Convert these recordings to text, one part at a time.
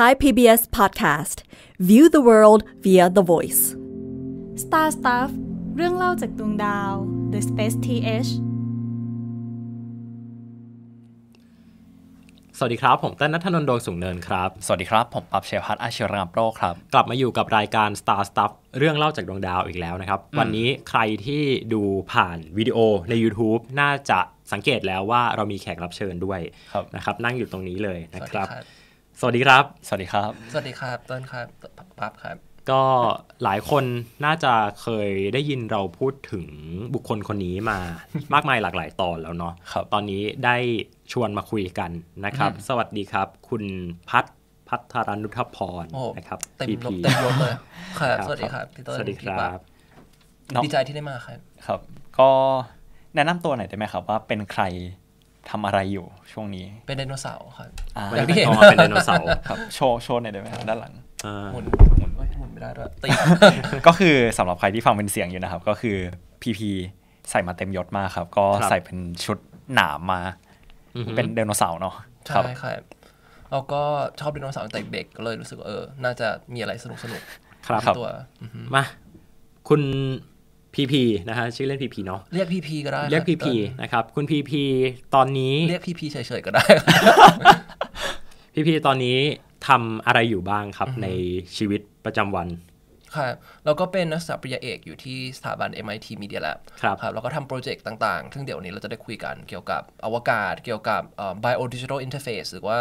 Thai PBS Podcast View the world via the voice Star Stuff เรื่องเล่าจากดวงดาว The Space TH สวัสดีครับ ผมต้นนัทนนท์ดวงสุงเนินครับ สวัสดีครับ ผม ปั๊บเชพัฒอาชีรังโปรครับ กลับมาอยู่กับรายการ Star Stuff เรื่องเล่าจาก ดวง ดาวอีกแล้วนะครับ วันนี้ใครที่ดูผ่าน วิดีโอใน YouTube น่าจะสังเกตแล้วว่าเรามีแขกรับเชิญด้วย นะครับ นั่ง อยู่ ตรงนี้ เลย นะครับสวัสดีครับ สวัสดีครับ สวัสดีครับ ต้นครับ ปั๊บครับ ก็หลายคนน่าจะเคยได้ยินเราพูดถึงบุคคลคนนี้มามากมายหลากหลายตอนแล้วเนาะ ครับ ตอนนี้ได้ชวนมาคุยกันนะครับ สวัสดีครับ คุณพัฒพัฒรนุทพรนะครับเต็มลบเต็มลบเลยครับ สวัสดีครับพี่ต้น สวัสดีครับดีใจที่ได้มาครับ ครับ ก็แนะนำตัวหน่อยได้ไหมครับว่าเป็นใครทำอะไรอยู่ช่วงนี้ เป็นไดโนเสาร์ครับอย่างที่เห็นมาเป็นไดโนเสาร์ครับโชว์โชว์หน่อยได้ไหมด้านหลังหมุนหมุนหมุนไม่ได้ด้วยตีก็คือสำหรับใครที่ฟังเป็นเสียงอยู่นะครับ ก็คือพีพีใส่มาเต็มยศมากครับ ก็ใส่เป็นชุดหนามมาเป็นไดโนเสาร์เนาะใช่ครับเราก็ชอบไดโนเสาร์ตั้งแต่เด็กก็เลยรู้สึกเออน่าจะมีอะไรสนุกสนุกครับตัวมาคุณพีพีนะฮะชื่อเล่นพีพีเนาะเรียกพีพีก็ได้เรียกพีพีนะครับคุณพีพีตอนนี้เรียกพีพีเฉยๆก็ได้พี่พีตอนนี้ทำอะไรอยู่บ้างครับในชีวิตประจำวัน ค่ะเราก็เป็นนักศึกษาปริญญาเอกอยู่ที่สถาบัน MIT Media Lab ครับครับแล้วก็ทำโปรเจกต์ต่างๆซึ่งเดี๋ยวนี้เราจะได้คุยกันเกี่ยวกับอวกาศเกี่ยวกับ bio digital interface หรือว่า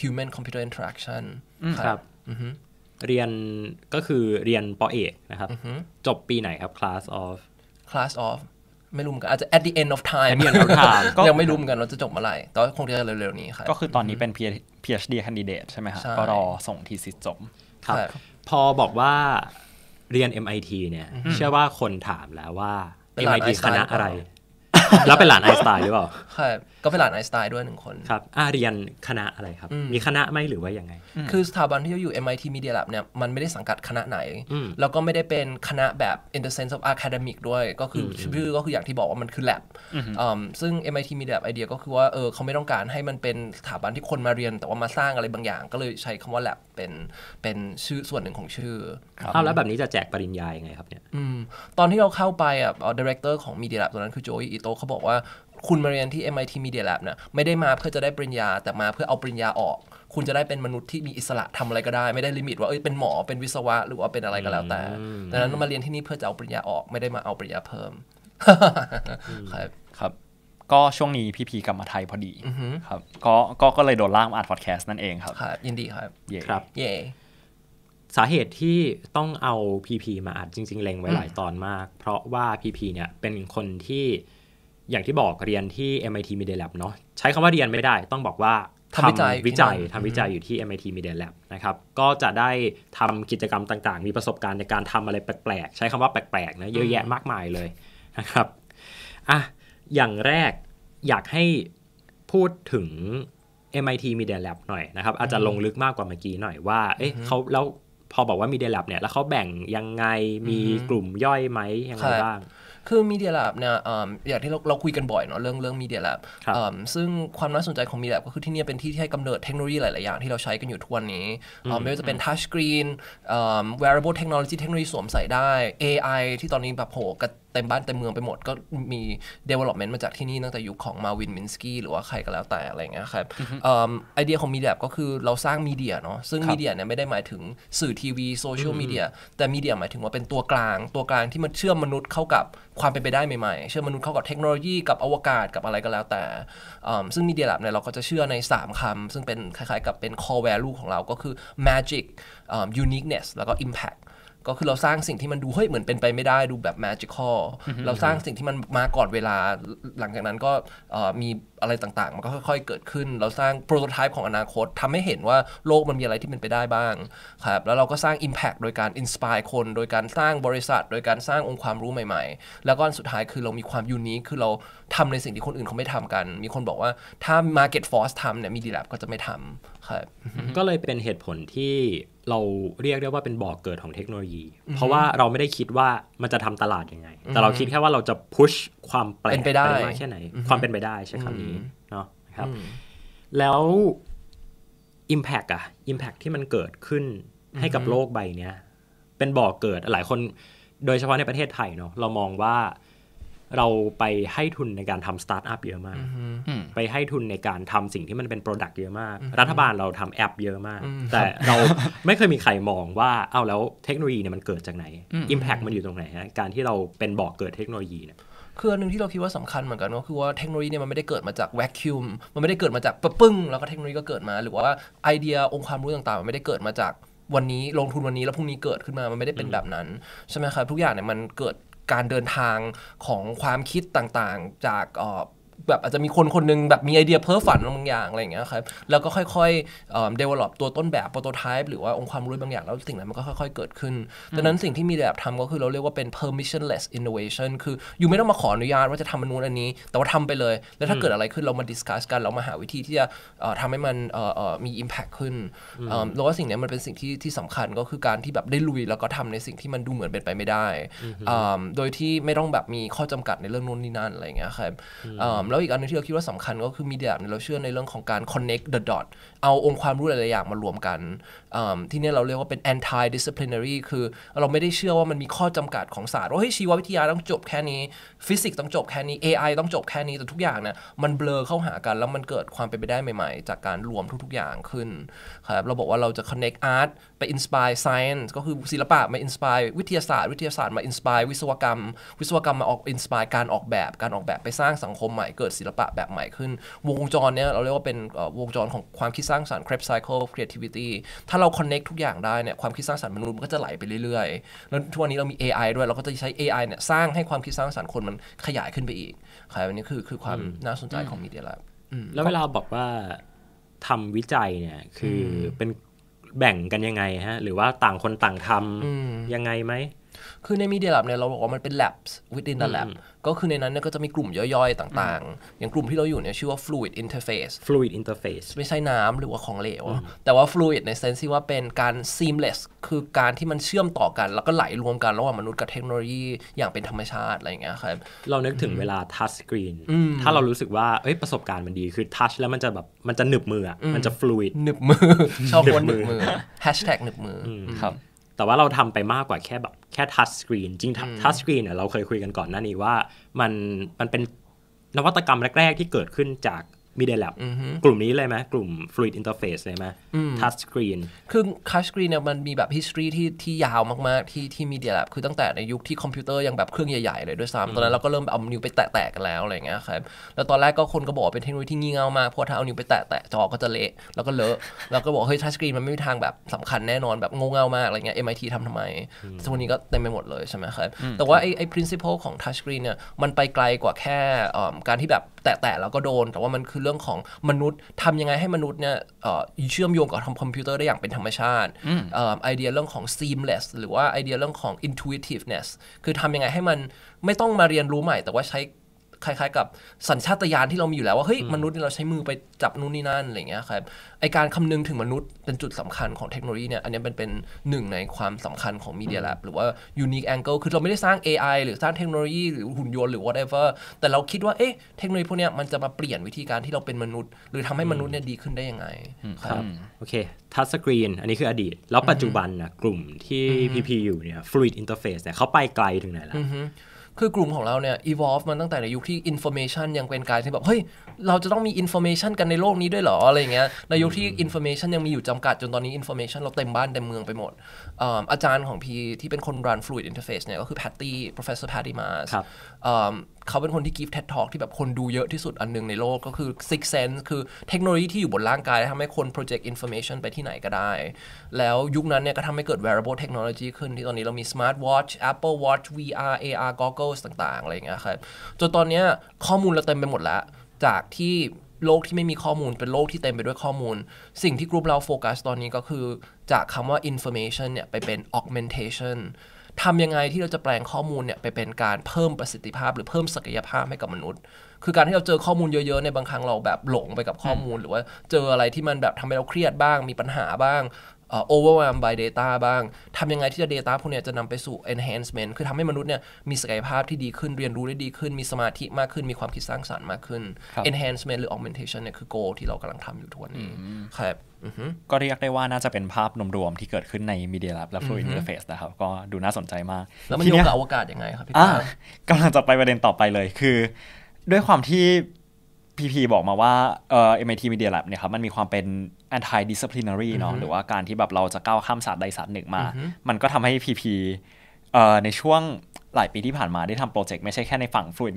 human computer interaction ครับเรียนก็คือเรียนปอเอกนะครับจบปีไหนครับ class of class of ไม่รู้เหมือนกันอาจจะ at the end of time ยังไม่รู้เหมือนกันเราจะจบเมื่อไหร่ตอนคงจะเร็วๆนี้ครับก็คือตอนนี้เป็น PhD candidate ใช่ไหมครับก็รอส่งทีสิจบครับ พอบอกว่าเรียน MIT เนี่ย เชื่อว่าคนถามแล้วว่า MIT คณะอะไรแล้วเป็นหลานไอสไตน์หรือเปล่าครับก็เป็นหลานไอสไตน์ด้วยหนึ่งคนครับอาเรียนคณะอะไรครับ มีคณะไหมหรือว่ายังไง คือสถาบันที่เราอยู่ MIT Media Lab เนี่ยมันไม่ได้สังกัดคณะไหน แล้วก็ไม่ได้เป็นคณะแบบ in the sense of academic ด้วยก็คือชื่อก็คืออย่างที่บอกว่ามันคือ lab ซึ่ง MIT Media Lab ไอเดียก็คือว่าเออเขาไม่ต้องการให้มันเป็นสถาบันที่คนมาเรียนแต่ว่ามาสร้างอะไรบางอย่าง ก็เลยใช้คำว่า lab เป็นเป็นชื่อส่วนหนึ่งของชื่อครับแล้วแบบนี้จะแจกปริญญายังไงครับเนี่ยตอนที่เราเข้าไปอ่ะดีเรคเตอร์ของ Media Lab ตัวนั้นคือโจอิโตเขาบอกว่า คุณมาเรียนที่ MIT Media Lab นะไม่ได้มาเพื่อจะได้ปริญญาแต่มาเพื่อเอาปริญญาออก คุณจะได้เป็นมนุษย์ที่มีอิสระทำอะไรก็ได้ไม่ได้ลิมิต ว่าเอ้ยเป็นหมอเป็นวิศวะหรือว่าเป็นอะไรก็แล้วแต่ดังนั้นมาเรียนที่นี่เพื่อจะเอาปริญญาออกไม่ได้มาเอาปริญญาเพิ่ม ครับ ครับ ก็ช่วงนี้พี่พีกลับมาไทยพอดีครับ ก็ก็ก็เลยโดนล่ามอัดพอดแคสต์นั่นเองครับยินดีครับเย่ครับ เย่สาเหตุที่ต้องเอาพีพีมาอัดจริงๆเล็งไว้หลายตอนมาก เพราะว่าพีพีเนี่ยเป็นคนที่อย่างที่บอกเรียนที่ MIT Media Lab เนาะใช้คำว่าเรียนไม่ได้ ต้องบอกว่าทำวิจัยวิจัยทำวิจัยอยู่ที่ MIT Media Lab นะครับก็จะได้ทำกิจกรรมต่างๆ มีประสบการณ์ในการทำอะไรแปลกๆ ใช้คำว่าแปลกๆนะเยอะแยะมากมายเลยนะครับอ่ะอย่างแรกอยากให้พูดถึง MIT Media Lab หน่อยนะครับอาจจะลงลึกมากกว่าเมื่อกี้หน่อยว่าเอ๊ะเขาแล้วพอบอกว่า Media Lab เนี่ยแล้วเขาแบ่งยังไงมีกลุ่มย่อยไหมยังไงบ้างคือมีเดียแลบเนี่ยอย่างที่เราเราคุยกันบ่อยเนาะเรื่องเรื่องมีเดียแลบซึ่งความน่าสนใจของมีเดียแลบก็คือที่นี่เป็นที่ที่ให้กำเนิดเทคโนโลยีหลาย ๆ อย่างที่เราใช้กันอยู่ทุกวันนี้ไม่ว่าจะเป็นทัชสกรีน wearable technology เทคโนโลยีสวมใส่ได้ AI ที่ตอนนี้แบบโผกระเต็มบ้านเต็มเมืองไปหมดก็มี development มาจากที่นี่ตั้งแต่ยุคของมาวินมินสกี้หรือว่าใครก็แล้วแต่อะไรเงี้ยครับไอเดียของมีเดียก็คือเราสร้างมีเดียเนาะซึ่งมีเดียเนี่ยไม่ได้หมายถึงสื่อทีวีโซเชียลมีเดียแต่มีเดียหมายถึงว่าเป็นตัวกลางตัวกลางที่มันเชื่อมมนุษย์เข้ากับความเป็นไปได้ใหม่ๆ เชื่อมมนุษย์เข้ากับเทคโนโลยีกับอวกาศกับอะไรก็แล้วแต่ ซึ่งมีเดียแลบเนี่ยเราก็จะเชื่อใน 3 คำ ซึ่งเป็นคล้ายๆกับเป็น core value ของเราก็คือ magic uniqueness แล้วก็ impact ก็คือเราสร้างสิ่งที่มันดูเฮ้ยเหมือนเป็นไปไม่ได้ดูแบบแมจิคอลเราสร้างสิ่งที่มันมาก่อนเวลาหลังจากนั้นก็มีอะไรต่างๆมันก็ค่อยๆเกิดขึ้น เราสร้างโปรโตไทป์ของอนาคตทำให้เห็นว่าโลกมันมีอะไรที่เป็นไปได้บ้างครับแล้วเราก็สร้าง Impact โดยการ Inspire คนโดยการสร้างบริษัท โดยการสร้างองค์ความรู้ใหม่ๆ แล้วก็สุดท้ายคือเรามีความยูนิคคือเราทำในสิ่งที่คนอื่นเขาไม่ทำกัน มีคนบอกว่าถ้า Market Force ทำเนี่ยมีดีแลบก็จะไม่ทำครับก็เลยเป็นเหตุผลที่เราเรียกได้ว่าเป็นบ่อกเกิดของเทคโนโลยี เพราะว่าเราไม่ได้คิดว่ามันจะทำตลาดยังไง แต่เราคิดแค่ว่าเราจะพุชความแปลกไปได้มากแค่ไหนความเป็นไปได้ใช่คำนี้เนาะครับ แล้ว Impact อะ Impact ที่มันเกิดขึ้นให้กับโลกใบเนี้ยเป็นบ่อกเกิดหลายคนโดยเฉพาะในประเทศไทยเนาะเรามองว่าเราไปให้ทุนในการทำสตาร์ทอัพเยอะมากไปให้ทุนในการทำสิ่งที่มันเป็นโปรดักต์เยอะมาก รัฐบาลเราทำแอปเยอะมาก แต่เราไม่เคยมีใครมองว่า เอ้าแล้วเทคโนโลยีเนี่ยมันเกิดจากไหน Impact มันอยู่ตรงไหนฮะการที่เราเป็นบ่อกเกิดเทคโนโลยีเนี่ยคืออันนึงที่เราคิดว่าสำคัญเหมือนกัน ก็คือว่าเทคโนโลยีเนี่ยมันไม่ได้เกิดมาจากแวคคิวมมันไม่ได้เกิดมาจากปปึ้งแล้วก็เทคโนโลยีก็เกิดมา หรือว่าไอเดียองค์ความรู้ต่างๆมันไม่ได้เกิดมาจากวันนี้ ลงทุนวันนี้แล้วพรุ่งนี้เกิดขึ้นมามันไม่ได้เป็นแบบนั้นใช่ไหมครับทุกอย่างเนี่ยมันเกิดการเดินทางของความคิดต่างๆจากแบบอาจจะมีคนคนนึงแบบมีไอเดียเพ้อฝันบางอย่างอะไรอย่างเงี้ยครับแล้วก็ค่อยๆเดเวล็อปตัวต้นแบบโปรโตไทป์หรือว่าองค์ความรู้บางอย่างแล้วสิ่งนั้นมันก็ค่อย ๆ เกิดขึ้นดังนั้นสิ่งที่มีแบบทำก็คือเราเรียกว่าเป็น permissionless innovation คืออยู่ไม่ต้องมาขออนุญาตว่าจะทำมันนู้นอันนี้แต่ว่าทำไปเลย แล้วถ้าเกิดอะไรขึ้นเรามาดิสคัสมกันเรามาหาวิธีที่จะทำให้มันมี impact ขึ้นแล้วก็สิ่งนี้มันเป็นสิ่งที่ที่สำคัญก็คือการที่แบบได้ลุยแล้วก็ทำในสิ่งที่มันดูเหมือนเป็นไปไม่ได้โดยที่ไม่ต้องแบบมีข้อจากัดในเรื่องนู้นนี่นั่นอะไรอย่างเงี้ยครับแล้วอีกอันนึงที่เราคิดว่าสำคัญก็คือมีเดียเราเชื่อในเรื่องของการ connect the dot เอาองค์ความรู้หลายๆ อย่างมารวมกันที่นี่เราเรียกว่าเป็น anti disciplinary คือเราไม่ได้เชื่อว่ามันมีข้อจำกัดของศาสตร์ ว่าเฮ้ย ชีววิทยาต้องจบแค่นี้ฟิสิกส์ต้องจบแค่นี้ AI ต้องจบแค่นี้ แต่ทุกอย่างเนี่ยมันเบลอเข้าหากันแล้วมันเกิดความเป็นไปได้ใหม่ ๆ จากการรวมทุกๆอย่างขึ้นครับเราบอกว่าเราจะ connect art ไป inspire science ก็คือศิลปะมา inspire วิทยาศาสตร์วิทยาศาสตร์มา inspire วิศวกรรม วิศวกรรมมาออก inspire การออกแบบการออกแบบไปสร้างสังคมใหม่เกกิดศิลปะแบบใหม่ขึ้น วงจรเนี้ยเราเรียกว่าเป็นวงจรของความคิดสร้างสรรค์ c r e b e cycle of creativity ถ้าเรา connect ทุกอย่างได้เนี่ยความคิดสร้างสรรค์มนุษย์มันก็จะไหลไปเรื่อยๆ แล้วทุกวันนี้เรามี AI ด้วยเราก็จะใช้ AI เนี่ยสร้างให้ความคิดสร้างสรรค์คนมันขยายขึ้นไปอีกข่ายวันนี้คือคือความน่าสนใจของมีเดียแล้วแล้วเวลาบอกว่าทำวิจัยเนี่ยคือเป็นแบ่งกันยังไงฮะหรือว่าต่างคนต่างทำยังไงไหมคือในมีเดียแลบเนี่ยเราบอกว่ามันเป็น labs within the lab ก็คือในนั้นเนี่ยก็จะมีกลุ่มย่อยๆต่างๆ อย่างกลุ่มที่เราอยู่เนี่ยชื่อว่า fluid interface fluid interface ไม่ใช่น้ำหรือว่าของเหลว แต่ว่า fluid ในเซนส์ที่ว่าเป็นการ seamless คือการที่มันเชื่อมต่อกันแล้วก็ไหลรวมกันระหว่างมนุษย์กับเทคโนโลยีอย่างเป็นธรรมชาติอะไรอย่างเงี้ยครับ เรานึกถึงเวลา touch screen ถ้าเรารู้สึกว่าเอ้ยประสบการณ์มันดีคือ touch แล้วมันจะแบบมันจะหนึบมือมันจะ fluid หนึบมือชอบคนหนึบมือ hashtag หนึบมือครับแต่ว่าเราทำไปมากกว่าแค่แบบแค่ทัชสกรีน จริงทัชสกรีนเนี่ยเราเคยคุยกันก่อนหน้านี้ว่ามันมันเป็นนวัตกรรมแรกๆที่เกิดขึ้นจากมีเดลับกลุ่มนี้เลยไหมกลุ่ม Fluid Interface เลยไหมทัชสกรีน คือทัชสกรีนเนี่ยมันมีแบบ history ที่ที่ยาวมากๆ ที่ที่มีเดลับคือตั้งแต่ในยุคที่คอมพิวเตอร์ยังแบบเครื่องใหญ่ ๆเลยด้วยซ้ำ ตอนนั้นเราก็เริ่มเอานิ้วไปแตะ ๆ กันแล้วอะไรเงี้ยครับ แล้วตอนแรกก็คนก็บอกเป็นเทคโนโลยีที่งี่เง่ามาก เพราะถ้าเอานิ้วไปแตะๆจอก็จะเละ แล้วก็เลอะ แล้วก็บอกเฮ้ยทัชสกรีนมันไม่มีทางแบบสำคัญแน่นอนแบบงงเง่ามากอะไรเงี้ย MIT ทำทำไมทุกนนี้ก็เต็มไปหมดเลยใช่ไหมครับแต่ว่าไอ้ไอ้ principle ของทัชสกรีนเนี่ยมันไปไกลกว่าแค่การที่แบบแตะๆแล้วก็โดนแต่ว่ามันคือเรื่องของมนุษย์ทำยังไงให้มนุษย์เนี่ยเชื่อมโยงกับทำคอมพิวเตอร์ได้อย่างเป็นธรรมชาติไอเดียเรื่องของ seamless หรือว่าไอเดียเรื่องของ intuitiveness คือทำยังไงให้มันไม่ต้องมาเรียนรู้ใหม่แต่ว่าใช้คล้ายๆกับสัญชาตญาณที่เรามีอยู่แล้วว่าเฮ้ย มนุษย์เราใช้มือไปจับนู่นนี่นั่นอะไรเงี้ยครับไอการคำนึงถึงมนุษย์เป็นจุดสำคัญของเทคโนโลยีเนี่ยอันนี้เป็นเป็นหนึ่งในความสำคัญของมีเดียแลบหรือว่ายูนิคแองเกิลคือเราไม่ได้สร้าง AI หรือสร้างเทคโนโลยีหรือหุ่นยนต์หรือ whatever แต่เราคิดว่าเอ๊ะเทคโนโลยีพวกเนี้ยมันจะมาเปลี่ยนวิธีการที่เราเป็นมนุษย์ หรือทำให้มนุษย์เนี่ยดีขึ้นได้ยังไงครับโอเคทัชสกรีนอันนี้คืออดีต แล้วปัจจุบันนะกลุ่มที่พีอยู่เนี่ย Fluid Interface เนี่ยเขาไปไกลถึงไหนแล้วคือกลุ่มของเราเนี่ย evolve มันตั้งแต่ในยุคที่ information ยังเป็นการที่แบบ เฮ้ยเราจะต้องมีอินโฟเมชันกันในโลกนี้ด้วยเหรออะไรเงี้ยในยุคที่อินโฟเมชันยังมีอยู่จำกัดจนตอนนี้อินโฟเมชันเราเต็มบ้านเต็มเมืองไปหมดอาจารย์ของพีที่เป็นคนรันลูดอินเทอร์เฟซเนี่ยก็คือแพตตี้ professor Patty Mars เขาเป็นคนที่กิฟต์ TED อกที่แบบคนดูเยอะที่สุดอันนึงในโลกก็คือ six sense คือเทคโนโลยีที่อยู่บนร่างกายทำให้คนโปรเจกต์อินโฟเมชันไปที่ไหนก็ได้ แล้วยุคนั้นเนี่ยก็ทำให้เกิด wearable technology ขึ้นที่ตอนนี้เรามี smart watch Apple watch VR AR goggles ต่างๆอะไรอย่างเงี้ยครับจนตอนนี้ข้อมูลเราเต็มไปหมดแล้วจากที่โลกที่ไม่มีข้อมูลเป็นโลกที่เต็มไปด้วยข้อมูล สิ่งที่กรุ๊ปเราโฟกัสตอนนี้ก็คือ จากคำว่า information เนี่ยไปเป็น augmentation ทำยังไงที่เราจะแปลงข้อมูลเนี่ยไปเป็นการเพิ่มประสิทธิภาพ หรือเพิ่มศักยภาพให้กับมนุษย์ คือการที่เราเจอข้อมูลเยอะๆในบางครั้งเราแบบหลงไปกับข้อมูล หรือว่าเจออะไรที่มันแบบทำให้เราเครียดบ้าง มีปัญหาบ้างโอเวอร์วั m บายเดต้าบ้าง ทำยังไงที่จะ data พวกนี้จะนำไปสู่ enhancement คือทำให้มนุษย์เนี่ยมีศักยภาพที่ดีขึ้น เรียนรู้ได้ดีขึ้น มีสมาธิมากขึ้น มีความคิดสร้างสารรค์มากขึ้น enhancement หรือ augmentation เนี่ยคือ goal ที่เรากำลังทำอยู่ทุกวันนี้ครับก็เรียกได้ว่าน่าจะเป็นภาพรวมๆที่เกิดขึ้นใน Media Lab และ Fluid Interface นะครับ ก็ดูน่าสนใจมาก แล้วมันโยงกับอวกาศยังไง ครับพี่ป้ากำลังจะไปประเด็นต่อไปเลย คือ ด้วยความที่พีพีบอกมาว่าเอ่อ MIT Media Lab เนี่ยครับมันมีความเป็น anti disciplinary เนาะหรือว่าการที่แบบเราจะก้าวข้ามศาสตร์ใดศาสตร์หนึ่งมา มันก็ทำให้พีพีเอ่อในช่วงหลายปีที่ผ่านมา ได้ทำโปรเจกต์ ไม่ใช่แค่ในฝั่ง fluid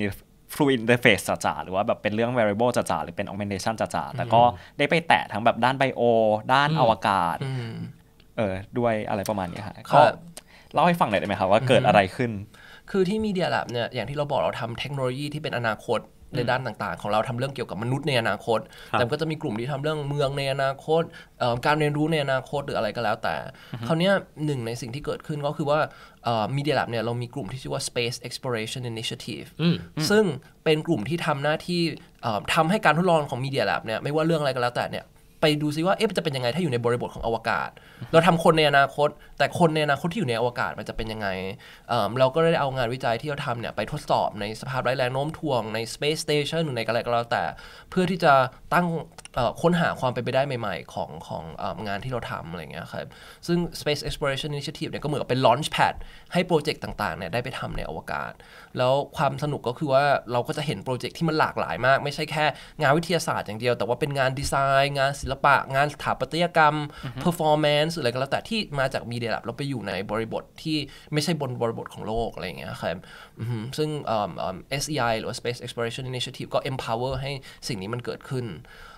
fluid interface จ๋าหรือว่าแบบเป็นเรื่อง variable จ๋าหรือเป็น augmentation จ๋าแต่ก็ได้ไปแตะทั้งแบบด้านไบโอ ด้านอวกาศเออด้วยอะไรประมาณนี้คับก็เล่าให้ฟังหน่อยได้ไหมครับว่าเกิดอะไรขึ้น คือที่มีเดียล a บเนี่ยอย่างที่เราบอกเราทำเทคโนโลยีที่เป็นอนาคตในด้านต่างๆของเราทำเรื่องเกี่ยวกับมนุษย์ในอนาคต แต่ก็จะมีกลุ่มที่ทำเรื่องเมืองในอนาคตการเรียนรู้ในอนาคตหรืออะไรก็แล้วแต่ คราวนี้หนึ่งในสิ่งที่เกิดขึ้นก็คือว่ามีเดียลับเนี่ยเรามีกลุ่มที่ชื่อว่า Space Exploration Initiative ซึ่งเป็นกลุ่มที่ทำหน้าที่ทำให้การทดลองของมีเดียลับเนี่ยไม่ว่าเรื่องอะไรก็แล้วแต่เนี่ยไปดูซิว่าเอ๊ะจะเป็นยังไงถ้าอยู่ในบริบทของอวกาศ เราทำคนในอนาคต แต่คนในอนาคตที่อยู่ในอวกาศ มันจะเป็นยังไงเเราก็ได้เอางานวิจัยที่เราทำเนี่ย ไปทดสอบในสภาพไร้แรงโน้มถ่วงใน Space Station หรือในอะไรก็แล้วแต่เพื่อที่จะตั้งค้นหาความเป็นไปได้ใหม่ๆ ของของงานที่เราทำอะไรเงี้ยครับซึ่ง space exploration initiative เนี่ยก็เหมือนกับเป็น launch pad ให้โปรเจกต์ต่างๆเนี่ยได้ไปทำในอวกาศ แล้วความสนุกก็คือว่าเราก็จะเห็นโปรเจกต์ที่มันหลากหลายมาก ไม่ใช่แค่งานวิทยาศาสตร์อย่างเดียว แต่ว่าเป็นงานดีไซน์ งานศิลปะ งานสถาปัตยกรรม performance อะไรก็แล้ว แต่ที่มาจากมีเดียลับเราไปอยู่ในบริบทที่ไม่ใช่บนบริบทของโลกอะไรเงี้ยครับซึ่ง SEI หรือ Space Exploration Initiative ก็ empower ให้สิ่งนี้มันเกิดขึ้น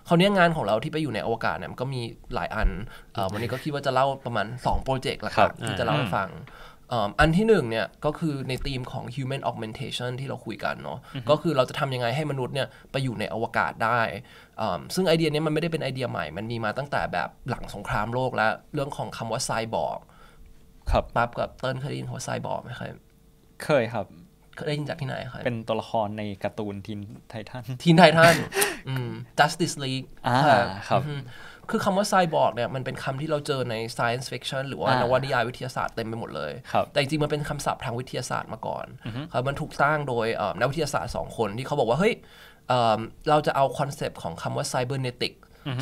คราวนี้งานของเราที่ไปอยู่ในอวกาศเนี่ยมันก็มีหลายอัน วันนี้ก็คิดว่าจะเล่าประมาณ 2 โปรเจกต์คลักที่จะเล่าให้ฟัง อันที่หนึ่งเนี่ยก็คือในธีมของ human augmentation ที่เราคุยกันเนาะ ก็คือเราจะทำยังไงให้มนุษย์เนี่ยไปอยู่ในอวกาศได้ ซึ่งไอเดียนี้มันไม่ได้เป็นไอเดียใหม่ มันมีมาตั้งแต่แบบหลังสงครามโลกแล้วเรื่องของคำว่าไซบอร์ก ครับปั๊บกับเติ้ลเคยได้ยินคำว่าไซบอร์กไหมครับเคยครับเคยได้ยินจากที่ไหนครับเป็นตัวละครในการ์ตูนทีนไททัน ทีนไททัน Justice League อ่าครับคือคำว่าไซบอร์กเนี่ยมันเป็นคำที่เราเจอใน science fiction หรือว่านวนิยายวิทยาศาสตร์เต็มไปหมดเลย แต่จริงมันเป็นคำศัพท์ทางวิทยาศาสตร์มาก่อนครับมันถูกสร้างโดยนักวิทยาศาสตร์สองคนที่เขาบอกว่าเฮ้ยเราจะเอาคอนเซปต์ของคำว่าไซเบอร์เนติก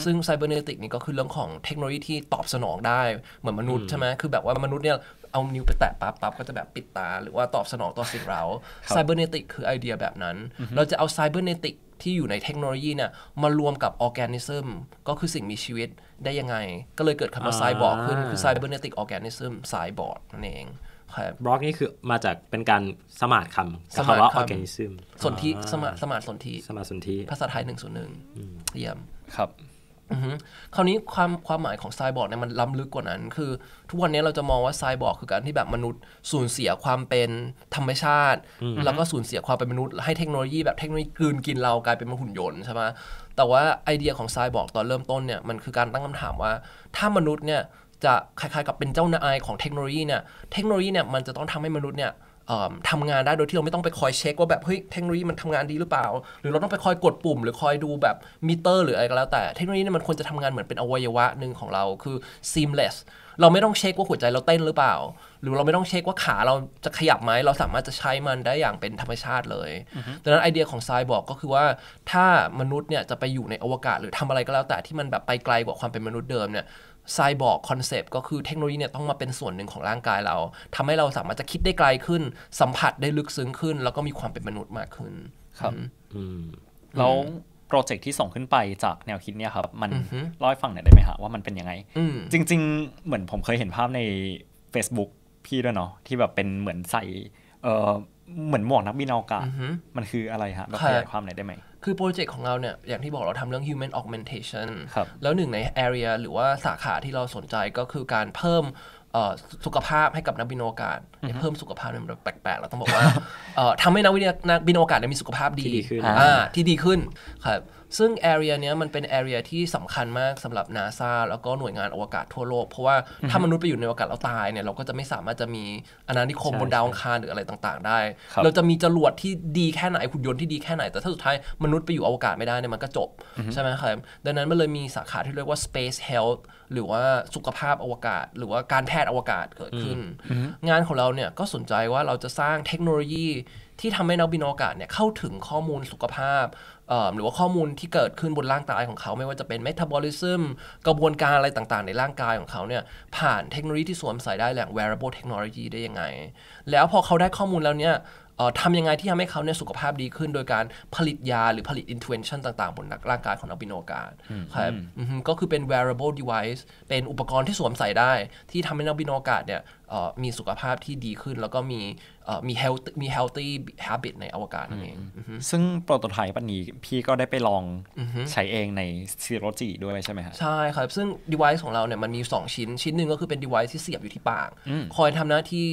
ซึ่งไซเบอร์เนติกนี่ก็คือเรื่องของเทคโนโลยีที่ตอบสนองได้เหมือนมนุษย์ใช่ไหมคือแบบว่ามนุษย์เนี่ยเอานิ้วไปแตะปั๊บปั๊บก็จะแบบปิดตา หรือว่าตอบสนองต่อสิ่งเราไซเบอร์เนติกคือไอเดียแบบนั้น เราจะเอาไซเบอร์เนติกที่อยู่ในเทคโนโลยีเนี่ยมารวมกับออร์แกนิซึมก็คือสิ่งมีชีวิตได้ยังไง ก็เลยเกิดคำว่าไซบอร์ดขึ้นคือไซเบอร์เนติกออร์แกนิซึมไซบอร์ดนั่นเองครับบล็อกนี่คือมาจากเป็นการสมาร์ทคำสมาร์ทคำออร์แกนิซึมสนธิสมาร์ทสมาร์ทสนธิสมาร์ทสนธิภาษาไทยหนึ่งส่วนหนึ่งเยี่ยมครับคราวนี้ความความหมายของไซบอร์กเนี่ยมันล้ำลึกกว่านั้น คือทุกวันนี้เราจะมองว่าไซบอร์กคือการที่แบบมนุษย์สูญเสียความเป็นธรรมชาติแล้วก็สูญเสียความเป็นมนุษย์ให้เทคโนโลยีแบบเทคโนโลยีกลืนกินเรากลายเป็นหุ่นยนต์ใช่ไหมแต่ว่าไอเดียของไซบอร์กตอนเริ่มต้นเนี่ยมันคือการตั้งคำถามว่า ถ้ามนุษย์เนี่ยจะคล้ายๆ กับเป็นเจ้านายของเทคโนโลยีเนี่ยเทคโนโลยีเนี่ยมันจะต้องทำให้มนุษย์เนี่ยทำงานได้โดยที่เราไม่ต้องไปคอยเช็คว่าแบบเฮ้ยเทคโนโลยีมันทำงานดีหรือเปล่า หรือเราต้องไปคอยกดปุ่ม หรือคอยดูแบบมิเตอร์หรืออะไรก็แล้วแต่เทคโนโลยีเนี่ยมันควรจะทำงานเหมือนเป็นอวัยวะหนึ่งของเราคือ seamless เราไม่ต้องเช็คว่าหัวใจเราเต้นหรือเปล่า หรือเราไม่ต้องเช็คว่าขาเราจะขยับไหมเราสามารถจะใช้มันได้อย่างเป็นธรรมชาติเลยดังนั้นไอเดียของไซายบอกก็คือว่าถ้ามนุษย์เนี่ยจะไปอยู่ในอวกาศหรือทำอะไรก็แล้วแต่ที่มันแบบไปไกลกว่าความเป็นมนุษย์เดิมเนี่ยไซบอร์กคอนเซปต์ก็คือเทคโนโลยีเนี่ยต้องมาเป็นส่วนหนึ่งของร่างกายเรา ทำให้เราสามารถจะคิดได้ไกลขึ้น สัมผัสได้ลึกซึ้งขึ้น แล้วก็มีความเป็นมนุษย์มากขึ้นครับแล้วโปรเจกต์ที่ส่งขึ้นไปจากแนวคิดเนี่ยครับ มันร้อยฟังหน่อยได้ไหมฮะว่ามันเป็นยังไง จริงๆ เหมือนผมเคยเห็นภาพใน Facebook พี่ด้วยเนาะที่แบบเป็นเหมือนใส่เออเหมือนหมวกนักบินอวกาศมันคืออะไรฮะแบบขยายความหน่อยได้ไหมคือโปรเจกต์ของเราเนี่ย อย่างที่บอกเราทำเรื่อง human augmentation แล้วหนึ่งใน area หรือว่าสาขาที่เราสนใจก็คือการเพิ่มสุขภาพให้กับนักบินอวกาศเพิ่มสุขภาพมันแปลกๆเราต้องบอกว่าทำให้นักวิทยานักบินอวกาศมีสุขภาพดีที่ดีขึ้นครับซึ่ง area เนี้ยมันเป็น area ที่สำคัญมากสำหรับนาซาแล้วก็หน่วยงานอวกาศทั่วโลก เพราะว่าถ้ามนุษย์ไปอยู่ในอวกาศแล้วตายเนี่ยเราก็จะไม่สามารถจะมีอนานิคมบนดาวอังคารหรืออะไรต่างๆได้ เราจะมีจรวดที่ดีแค่ไหนหุ่นยนต์ที่ดีแค่ไหน แต่ถ้าสุดท้ายมนุษย์ไปอยู่อวกาศไม่ได้เนี่ยมันก็จบใช่ไหมครับดังนั้นมันเลยมีสาขาที่เรียกว่า space health หรือว่าสุขภาพอวกาศ หรือว่าการแพทย์อวกาศเกิดขึ้น งานของเราเนี่ย ก็สนใจว่าเราจะสร้างเทคโนโลยีที่ทำให้นักบินอวกาศเนี่ยเข้าถึงข้อมูลสุขภาพ หรือว่าข้อมูลที่เกิดขึ้นบนร่างกายของเขา ไม่ว่าจะเป็นเมตาบอลิซึมกระบวนการอะไรต่างๆในร่างกายของเขาเนี่ยผ่านเทคโนโลยีที่สวมใส่ได้แหล่ง wearable technology ได้ยังไงแล้วพอเขาได้ข้อมูลแล้วเนี่ยทำยังไงที่ทำให้เขาเนี่ยสุขภาพดีขึ้นโดยการผลิตยาหรือผลิตอินเทอร์เวนชั่นต่างๆบนร่างกายของอัลบิโนการครับก็คือเป็น wearable device เป็นอุปกรณ์ที่สวมใส่ได้ที่ทำให้อัลบิโนการเนี่ยมีสุขภาพที่ดีขึ้นแล้วก็มีมีเฮลต์มีฮล a ี t ฮาร์บิ t ในอวกาศนั่นเองซึ่งโปรโตไทป์ปันนี้พี่ก็ได้ไปลองใช้เองในซีโรจีด้วยใช่ไหมครับใช่ครับซึ่ง device ของเราเนี่ยมันมี 2 ชิ้นชิ้นหนึ่งก็คือเป็น device ที่เสียบอยู่ที่ปาก คอยทำหน้าที่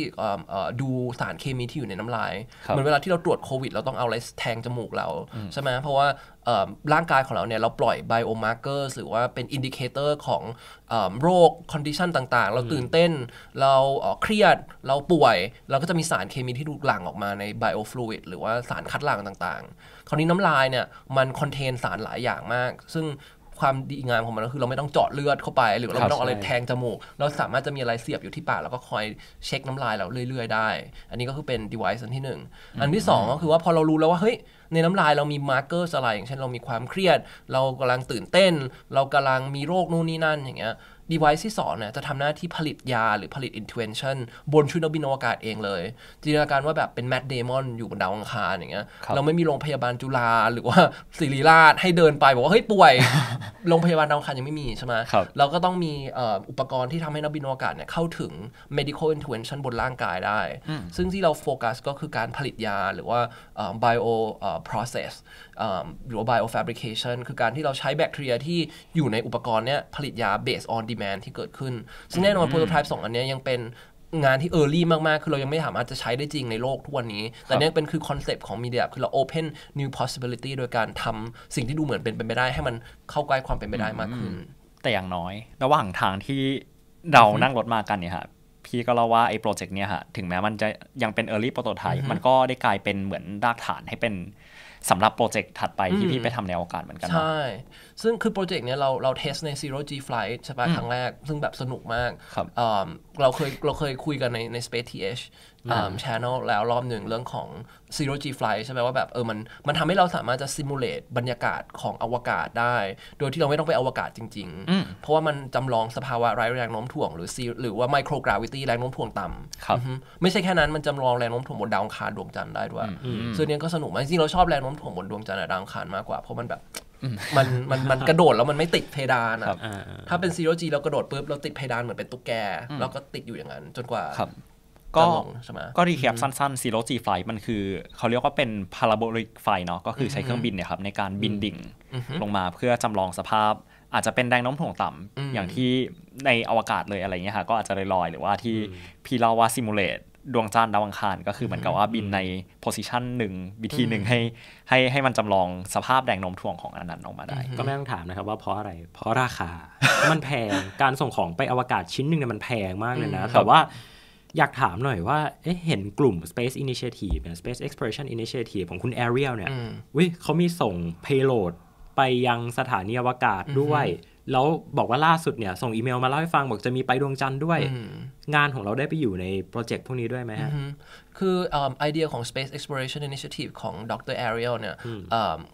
ดูสารเคมีที่อยู่ในน้ำลาย เหมือนเวลาที่เราตรวจโควิดเราต้องเอาอะไรแทงจมูกเราใช่ไหมเพราะว่าร่างกายของเราเนี่ย เราปล่อยไบโอมาร์เกอร์หรือว่าเป็นอินดิเคเตอร์ของโรคคอนดิชันต่าง ๆ เราตื่นเต้นเราเครียดเราป่วยเราก็จะมีสารเคมีที่ถูกหลั่งออกมาในไบโอฟลูอิดหรือว่าสารคัดหลั่งต่าง ๆคราวนี้น้ำลายเนี่ย มันคอนเทนสารหลายอย่างมาก ซึ่งความดีงามของมันก็คือเราไม่ต้องเจาะเลือดเข้าไป หรือเราไม่ต้องอะไรแทงจมูก เราสามารถจะมีอะไรเสียบอยู่ที่ปากแล้วก็คอยเช็คน้ำลายเราเรื่อย ๆได้ อันนี้ก็คือเป็น device อันที่หนึ่งอันที่2ก็คือว่าพอเรารู้แล้วว่าเฮ้ยในน้ำลายเรามีมาร์เกอร์อะไรอย่างเช่นเรามีความเครียด เรากำลังตื่นเต้น เรากำลังมีโรคนู่นนี่นั่นอย่างเงี้ย device ที่2เนี่ยจะทำหน้าที่ผลิตยาหรือผลิต intervention บนชุดนักบินอวกาศเองเลยจินตนาการว่าแบบเป็นแมดเดมอนอยู่บนดาวอังคารอย่างเงี้ย เราไม่มีโรงพยาบาลจุฬาหรือว่าศิริราชให้เดินไป บอกว่า เฮ้ย ป่วย โรงพยาบาลดาวอังคารยังไม่มีใช่ไหม เราก็ต้องมีอุปกรณ์ที่ทำให้นักบินอวกาศเนี่ยเข้าถึง medical intervention บนร่างกายได้ ซึ่งที่เราโฟกัสก็คือการผลิตยาหรือว่า bio process หรือว่า bio fabrication คือการที่เราใช้แบคทีเรียที่อยู่ในอุปกรณ์เนี่ยผลิตยา based on demand ที่เกิดขึ้นซึ่งแน่นอน prototype สอันนี้ยังเป็นงานที่ early มาก ๆ คือเรายังไม่สามารถจะใช้ได้จริงในโลกทุกวันนี้ แต่เนี่ยเป็นคือคอนเซปต์ของ Media คือเรา open new possibility โดยการทำสิ่งที่ดูเหมือนเป็นไปไม่ได้ให้มันเข้าใกล้ความเป็นไปได้มากขึ้น แต่อย่างน้อย ระหว่างทางที่เรานั่งรถมากันเนี่ยฮะ พี่ก็เล่าว่าไอ้โปรเจกต์เนี่ยฮะ ถึงแม้มันจะยังเป็น early prototype มันก็ได้กลายเป็นเหมือนรากฐานให้เป็นสำหรับโปรเจกต์ถัดไปที่พี่ไปทำในอวกาศเหมือนกันใช่ ซึ่งคือโปรเจกต์เนี้ยเราเราเทสใน Zero G Flight ใช่ปะครั้งแรก ซึ่งแบบสนุกมากเราเคยเราเคยคุยกันในใน Space TH ชแนอลแล้วรอบหนึ่งเรื่องของ zero g flight ใช่ไหมว่าแบบเออมันมันทำให้เราสามารถจะ simulate บรรยากาศของอวกาศได้ โดยที่เราไม่ต้องไปอวกาศจริงๆ เพราะว่ามันจำลองสภาวะร้แรงโน้มถ่วงหรือหรือว่า microgravity แรงโน้มถ่วงต่ำครับไม่ใช่แค่นั้นมันจำลองแรงโน้มถ่วงบนดาวอังคารดวงจันทร์ได้ด้วยซึ่งเนี้ยก็สนุกมากจริงเราชอบแรงโน้มถ่วงบนดวงจันทร์ดาวอังคารมากกว่า เพราะมันแบบมันมันมันกระโดดแล้วมันไม่ติดเพดานอ่ะถ้าเป็นซีโรจีเรากระโดดปุ๊บเราติดเพดานเหมือนเป็นตุ๊กแกแล้วก็ติดอยู่อย่างนั้น จนกว่าก็ก็รีแคปสั้นๆซีโรจีไฟมันคือ เขาเรียกว่าเป็นพาราโบลิกไฟเนาะก็คือใช้เครื่องบินเนี่ยครับ ในการบินดิ่งลงมาเพื่อจำลองสภาพอาจจะเป็นแรงโน้มถ่วงต่ำ อย่างที่ในอวกาศเลยอะไรเงี้ยค่ะ ก็อาจจะลอยๆ หรือว่าที่ พี่เล่าว่าซิมูเลตดวงจันทร์ดาวอังคาร ก็คือเหมือนกับว่าบินในโพสิชันหนึ่งวิธีหนึ่งให้ให้ให้มันจำลองสภาพแรงโน้มถ่วงของอันนั้นออกมาได้ ก็ไม่ต้องถามนะครับว่าเพราะอะไรเพราะราคามันแพงการส่งของไปอวกาศชิ้นหนึ่งเนี่ยมันแพงมากเลยนะแต่ว่าอยากถามหน่อยว่าเเห็นกลุ่ม Space Initiative เน Space Exploration Initiative ของคุณ Ariel เนี่ยวิเขามีส่ง payload ไปยังสถานี อวกาศด้วย แล้ว บอกว่า ล่าสุด เนี่ย ส่งอีเมล มาเล่า ให้ ฟัง บอก จะมีไปดวงจันทร์ ด้วย งานของเราได้ไปอยู่ใน โปรเจกต์ พวกนี้ด้วยไหมฮะคือไอเดียของ Space Exploration Initiative ของดร Ariel เนี่ย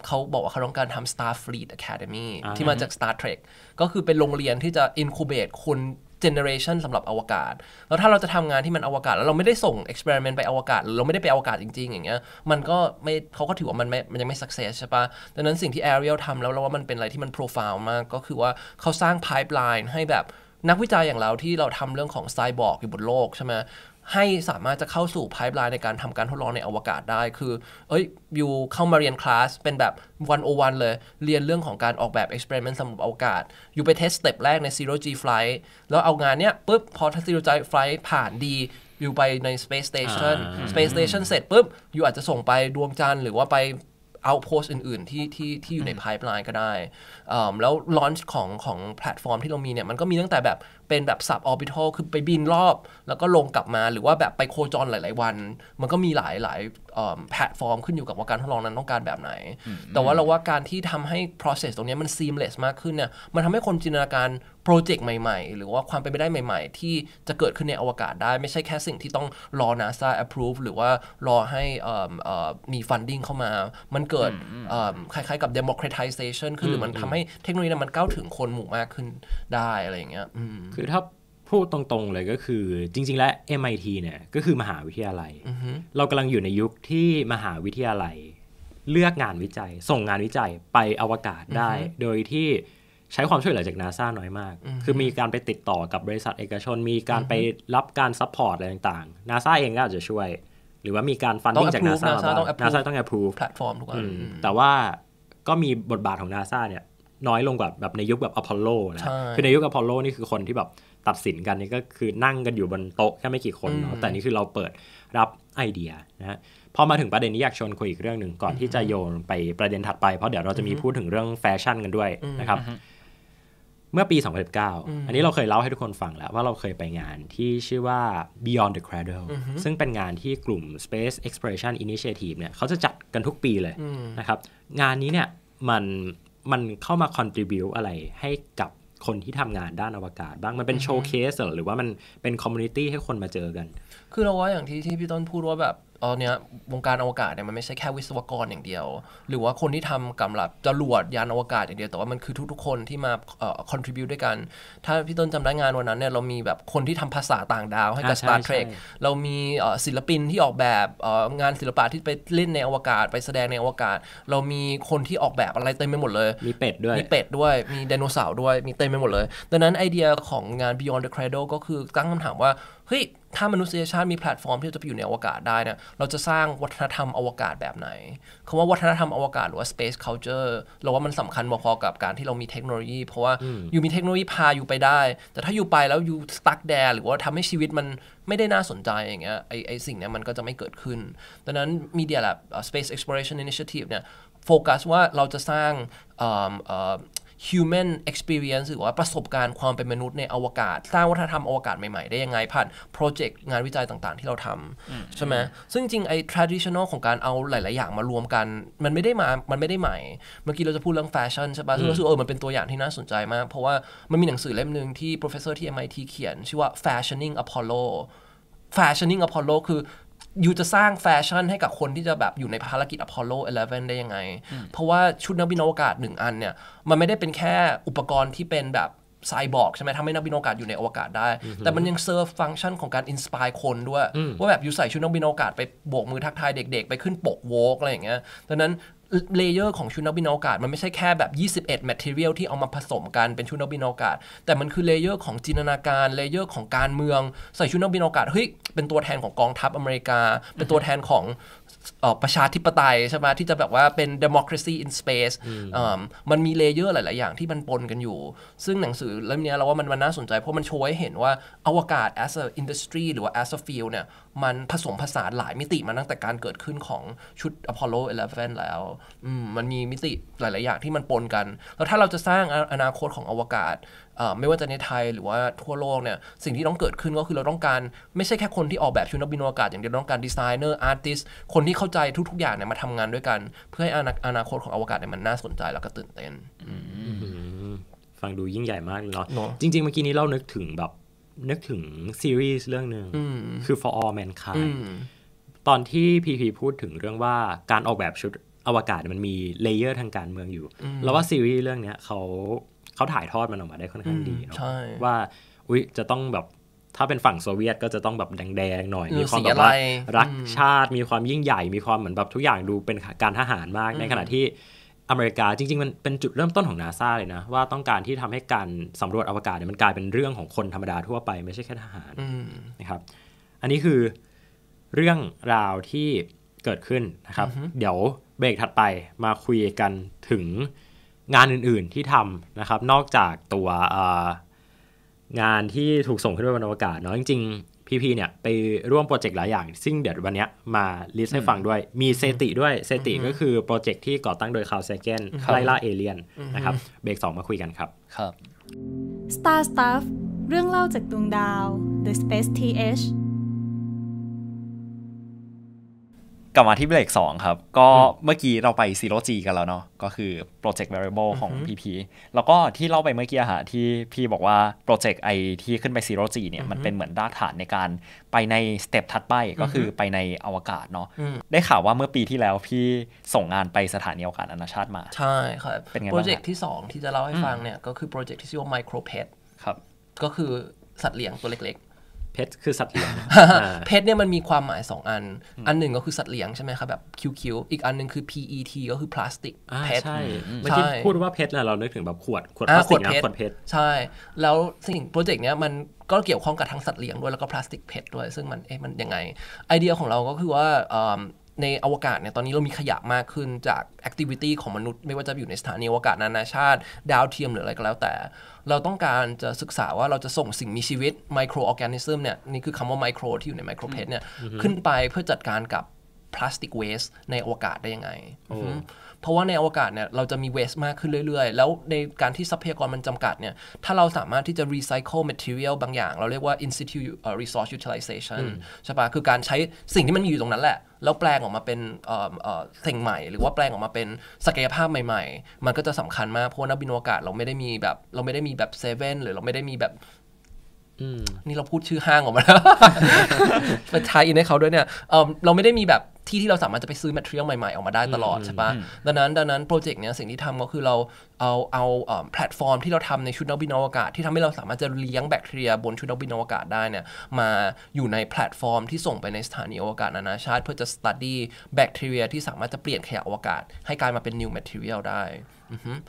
เขาบอกว่าเขาต้องการทำ Starfleet Academy ที่มาจาก Star Trek ก็คือเป็นโรงเรียนที่จะ incubate คนเจเนอเรชันสำหรับอวกาศ แล้วถ้าเราจะทำงานที่มันอวกาศ แล้วเราไม่ได้ส่งเอ็กซ์เพร์เมนต์ไปอวกาศหรือเราไม่ได้ไปอวกาศจริงๆ อย่างเงี้ย มันก็ไม่เขาก็ถือว่ามันไม่มันยังไม่สักเซสใช่ปะดังนั้นสิ่งที่แ a รียลทำแล้วเราว่ามันเป็นอะไรที่มันโปรไฟล์มาก ก็คือว่าเขาสร้างไพ p ์ไลน์ให้แบบนักวิจัยอย่างเรา ที่เราทำเรื่องของไซบอร์กอยู่บนโลกใช่ไหมให้สามารถจะเข้าสู่ไพ p ์ไลน์ในการทำการทดลองในอวกาศได้คือเอ้ย อยู่เข้ามาเรียนคลาส เป็นแบบวันโอวันเลย เรียนเรื่องของการออกแบบเอ็กซ์เพร t เนต์สำหรับอวกาศ อยู่ไปเทสสเต็ปแรกใน Zero G Flight แล้วเอางานเนี้ยปุ๊บพอท Zero G Flight ผ่านดี อยู่ไปใน Space Station Space Station เสร็จปุ๊บ อยู่อาจจะส่งไปดวงจันทร์หรือว่าไปเอาโพสอื่นๆที่ที่ที่อยู่ในไพ e ปลายก็ได้ แล้วลอนช์ของของแพลตฟอร์มที่เรามีเนี่ย มันก็มีตั้งแต่แบบเป็นแบบสับออร์บิทัลคือไปบินรอบ แล้วก็ลงกลับมาหรือว่าแบบไปโคจรหลาย ๆวัน มันก็มีหลายหลายแพลตฟอร์มขึ้นอยู่กับว่าการทดลองนั้นต้องการแบบไหน แต่ว่าเราว่าการที่ทำให้ process ตรงนี้มัน seamless มากขึ้นเนี่ยมันทำให้คนจินตนาการโปรเจกต์ใหม่ๆ หรือว่าความเป็นไปได้ใหม่ ๆ ที่จะเกิดขึ้นในอวกาศได้ ไม่ใช่แค่สิ่งที่ต้องรอ NASA approve หรือว่ารอให้มี funding เข้ามามันเกิดคล้ายๆ กับ democratization ขึ้นหรือมันทำให้เทคโนโลยีนนั้มันก้าวถึงคนหมู่มากขึ้นได้อะไรอย่างเงี้ยคือถ้าพูดตรงๆเลยก็คือจริง ๆ แล้ว MIT เนี่ยก็คือมหาวิทยาลัย เรากำลังอยู่ในยุคที่มหาวิทยาลัยเลือกงานวิจัย ส่งงานวิจัยไปอวกาศได้ โดยที่ใช้ความช่วยเหลือจากนาซาน้อยมาก คือมีการไปติดต่อกับบริษัทเอกชนมีการไปรับการซัพพอร์ตอะไรต่างๆนาซาเองก็อาจจะช่วย หรือว่ามีการฟันดิ้งจากนาซา้นาซาต้องแอปพูฟแพลตฟอร์มทุกคนแต่ว่าก็มีบทบาทของนาซาเนี่ยน้อยลงกว่าแบบในยุคแบบอพอลโลนะคือในยุคอพอลโลนี่คือคนที่แบบตัดสินกันนี่ก็คือนั่งกันอยู่บนโต๊ะแค่ไม่กี่คนเนาะแต่นี่คือเราเปิดรับไอเดียนะฮะพอมาถึงประเด็นนี้อยากชวนคุยอีกเรื่องหนึ่งก่อนที่จะโยนไปประเด็นถัดไป เพราะเดี๋ยวเราจะมีพูดถึงเรื่องแฟชั่นกันด้วยนะครับเมื่อปี 2019 อันนี้เราเคยเล่าให้ทุกคนฟังแล้วว่าเราเคยไปงานที่ชื่อว่า Beyond the Cradle ซึ่งเป็นงานที่กลุ่ม Space Exploration Initiative เนี่ยเขาจะจัดกันทุกปีเลยนะครับ งานนี้เนี่ยมันมันเข้ามา contribu อะไรให้กับคนที่ทำงานด้านอวกาศบ้างมันเป็นโชว์เคสหรือว่ามันเป็นคอมมูนิตี้ให้คนมาเจอกัน คือเราว่าอย่างที่ที่พี่ต้นพูดว่าแบบตอนเนี้ยวงการอวกาศเนี่ยมันไม่ใช่แค่วิศวกรอย่างเดียว หรือว่าคนที่ทำกำลับจรวดยานอวกาศ อย่างเดียวแต่ว่ามันคือทุกๆคนที่มาเอ่อ contribu ด้วยกัน ถ้าพี่ต้นจำได้งานวันนั้นเนี่ยเรามีแบบคนที่ทำภาษาต่างดาวให้กับา Star Trek เรามีศิลปินที่ออกแบบงานศิลปะที่ไปเล่นในอวกาศ ไปแสดงในอวกาศ เรามีคนที่ออกแบบอะไรเต็มไปหมดเลยมีเป็ดด้วยมีเป็ดด้วยมีไดโนเสาร์ด้วยมีเต็มไปหมดเลย ดังนั้นไอเดียของงาน Beyond the Cradle ก็คือตั้งคำถามว่าเฮ้ยถ้ามนุษยชาติมีแพลตฟอร์มที่จะไปอยู่ในอวกาศได้เนี่ย เราจะสร้างวัฒนธรรมอวกาศแบบไหนคำว่าวัฒนธรรมอวกาศหรือว่า space culture เราว่ามันสำคัญพอๆกับการที่เรามีเทคโนโลยี เพราะว่าอยู่มีเทคโนโลยีพาอยู่ไปได้ แต่ถ้าอยู่ไปแล้วอยู่สตั๊กแดหรือว่าทำให้ชีวิตมันไม่ได้น่าสนใจอย่างเงี้ย ไอไอสิ่งเนี้ยมันก็จะไม่เกิดขึ้น ดังนั้น Media Lab Space Exploration Initiative เนี่ยโฟกัสว่าเราจะสร้าง human experience หรือว่าประสบการณ์ความเป็นมนุษย์ในอวกาศ สร้างวัฒนธรรมอวกาศใหม่ ๆ ได้ยังไงผ่านโปรเจกต์งานวิจัยต่าง ๆ ที่เราทำใช่ไหมซึ่งจริง ไอ้ traditional ของการเอาหลาย ๆ อย่างมารวมกัน มันไม่ได้มา มันไม่ได้ใหม่ เมื่อกี้เราจะพูดเรื่องแฟชั่นใช่ปะ่ะรู้สึกเออมันเป็นตัวอย่างที่น่าสนใจมาก เพราะว่ามันมีหนังสือเล่มหนึ่งที่ professor ที่ MIT เขียน ชื่อว่า fashioning Apollo fashioning Apollo คือยูจะสร้างแฟชั่นให้กับคนที่จะแบบอยู่ในภารกิจอพอลโล11 ได้ยังไง เพราะว่าชุดนักบินอวกาศหนึ่งอันเนี่ยมันไม่ได้เป็นแค่อุปกรณ์ที่เป็นแบบไซบอร์กใช่ไหมทำให้นักบินอวกาศอยู่ในอวกาศได้ แต่มันยังเซิร์ฟฟังก์ชันของการอินสปายคนด้วยว่าแบบอยู่ใส่ชุดนักบินอวกาศไปโบกมือทักทายเด็กๆ ไปขึ้นปกโวกอะไรอย่างเงี้ยดังนั้นเลเยอร์ของชุดนักบินอวกาศมันไม่ใช่แค่แบบ 21 material ที่เอามาผสมกันเป็นชุดนักบินอวกาศแต่มันคือเลเยอร์ของจินตนาการเลเยอร์ของการเมืองใส่ชุดนักบินอวกาศเฮ้ยเป็นตัวแทนของกองทัพอเมริกา เป็นตัวแทนของประชาธิปไตยใช่ไหมที่จะแบบว่าเป็น democracy in space มันมีเลเยอร์หลาย ๆ อย่างที่มันปนกันอยู่ ซึ่งหนังสือเล่มนี้เราว่ามันน่าสนใจเพราะมันโชว์ให้เห็นว่าอวกาศ as a industry หรือว่า as a field เนี่ยมันผสมผสานหลายมิติมาตั้งแต่การเกิดขึ้นของชุด Apollo 11 แล้วมมันมีมิติหลาย ๆ อย่างที่มันปนกัน แล้วถ้าเราจะสร้างอนาคตของอวกาศไม่ว่าจะในไทยหรือว่าทั่วโลกเนี่ย สิ่งที่ต้องเกิดขึ้นก็คือเราต้องการ ไม่ใช่แค่คนที่ออกแบบชุดนักบินอวกาศ อย่างเดียวต้องการดีไซเนอร์อาร์ติสคนที่เข้าใจทุก ๆ อย่างเนี่ยมาทำงานด้วยกัน เพื่อให้อนาคตของอวกาศเนี่ยมันน่าสนใจแล้วก็ตื่นเต้นฟังดูยิ่งใหญ่มากเลยเนาะจริง ๆเมื่อกี้นี้เรานึกถึงแบบนึกถึงซีรีส์เรื่องหนึ่งคือ for all mankind ตอนที่พีพีพูดถึงเรื่องว่าการออกแบบชุดอวกาศมันมีเลเยอร์ ทางการเมืองอยู่แล้วว่าซีรีส์เรื่องเนี้ยเขาเขาถ่ายทอดมันออกมาได้ค่อนข้างดีเนาะว่า อุ้ยจะต้องแบบถ้าเป็นฝั่งโซเวียตก็จะต้องแบบแดงๆหน่อย มีความแบบว่ารักชาติมีความยิ่งใหญ่มีความเหมือนแบบทุกอย่างดู เป็นการทหารมาก ในขณะที่อเมริกาจริง ๆมันเป็นจุดเริ่มต้นของนาซาเลยนะว่าต้องการที่ทำให้การสำรวจอวกาศเนี่ยมันกลายเป็นเรื่องของคนธรรมดาทั่วไปไม่ใช่แค่ทหารนะครับ อันนี้คือเรื่องราวที่เกิดขึ้นนะครับ เดี๋ยวเบรกถัดไปมาคุยกันถึงงานอื่นๆที่ทำนะครับนอกจากตัวงานที่ถูกส่งขึ้นไปบนอวกาศเนาะจริงๆ พีพีเนี่ยไปร่วมโปรเจกต์หลายอย่างซึ่งเดี๋ยววันนี้มาลิสต์ให้ฟังด้วยมีเซติด้วยเซติก็คือโปรเจกต์ที่ก่อตั้งโดยคาร์เซเกนไลล่าเอเลียนนะครับเบรกสองมาคุยกันครับครับ Star Stuff เรื่องเล่าจากดวงดาว The Space TH กลับมาที่เบรกสองครับก็เมื่อกี้เราไป zero G กันแล้วเนาะก็คือ project variable ของ PP แล้วก็ที่เล่าไปเมื่อกี้ฮะที่พี่บอกว่า project ไอที่ขึ้นไป zero G เนี่ยมันเป็นเหมือนรากฐานในการไปในสเต็ปถัดไปก็คือไปในอวกาศเนาะได้ข่าวว่าเมื่อปีที่แล้วพี่ส่งงานไปสถานีอวกาศนานาชาติมาใช่ ครับ เป็นไงบ้างโปรเจกต์ที่ 2 ที่จะเล่าให้ฟังเนี่ยก็คือโปรเจกต์ที่ชื่อว่า micropet ครับก็คือสัตว์เลี้ยงตัวเล็กๆเพชรคือสัตว์เลี้ยงเพชรเนี่ยมันมีความหมาย 2 อัน อันหนึ่งก็คือสัตว์เลี้ยงใช่ไหมครับแบบคิ้วๆอีกอันหนึ่งคือ PET ก็คือพลาสติกเพชรใช่เมื่อกี้พูดว่าเพชรนะเรานลกถึงแบบขวดขวดพลาสติกนะขวดเพชรใช่ แล้วสิ่งโปรเจกต์เนี้ยมันก็เกี่ยวข้องกับทั้งสัตว์เลี้ยงด้วย แล้วก็พลาสติกเพชรด้วย ซึ่งมันเอ๊ะมันยังไงไอเดียของเราก็คือว่าในอวกาศเนี่ยตอนนี้เรามีขยะมากขึ้นจากแอคทิวิตี้ของมนุษย์ ไม่ว่าจะอยู่ในสถานีอวกาศนานาชาติ ดาวเทียมหรืออะไรก็แล้วแต่เราต้องการจะศึกษาว่าเราจะส่งสิ่งมีชีวิตไมโครออแกนิซึมเนี่ยนี่คือคำว่าไมโครที่อยู่ในไมโครเพชเนี่ยขึ้นไปเพื่อจัดการกับพลาสติกเวสในอวกาศได้ยังไงเพราะว่าในอวกาศเนี่ย เราจะมีเวส มากขึ้นเรื่อย ๆ แล้วในการที่ทรัพยากรมันจำกัดเนี่ย ถ้าเราสามารถที่จะรีไซเคิลแมทเทียลบางอย่าง เราเรียกว่า i n s ิ i t u t e resource utilization ใช่ปะคือการใช้สิ่งที่มันอยู่ตรงนั้นแหละ แล้วแปลงออกมาเป็นสิ่งใหม่ หรือว่าแปลงออกมาเป็นศักยภาพใหม่ ๆ มันก็จะสำคัญมากเพราะนักบินอวกาศ เราไม่ได้มีแบบ เราไม่ได้มีแบบเซเว่นหรือเราไม่ได้มีแบบนี่เราพูดชื่อห้างออกมาแล้วไปทายอินให้เขาด้วยเนี่ยเราไม่ได้มีแบบที่ที่เราสามารถจะไปซื้อแมทเทียลใหม่ๆออกมาได้ตลอดใช่ปะดังนั้นดังนั้นโปรเจกต์เนี้ยสิ่งที่ทำก็คือเราเอาเอาแพลตฟอร์ม ที่เราทำในชุดนักบินอวกาศที่ทำให้เราสามารถจะเลี้ยงแบคทีเรีย บนชุดนักบินอวกาศได้เนี่ยมาอยู่ในแพลตฟอร์มที่ส่งไปในสถานีอวกาศนานาชาติเพื่อจะสตัดดี้แบคทีเรียที่สามารถจะเปลี่ยนขยะอวกาศ ให้กลายมาเป็นนิวแมทเทียลได้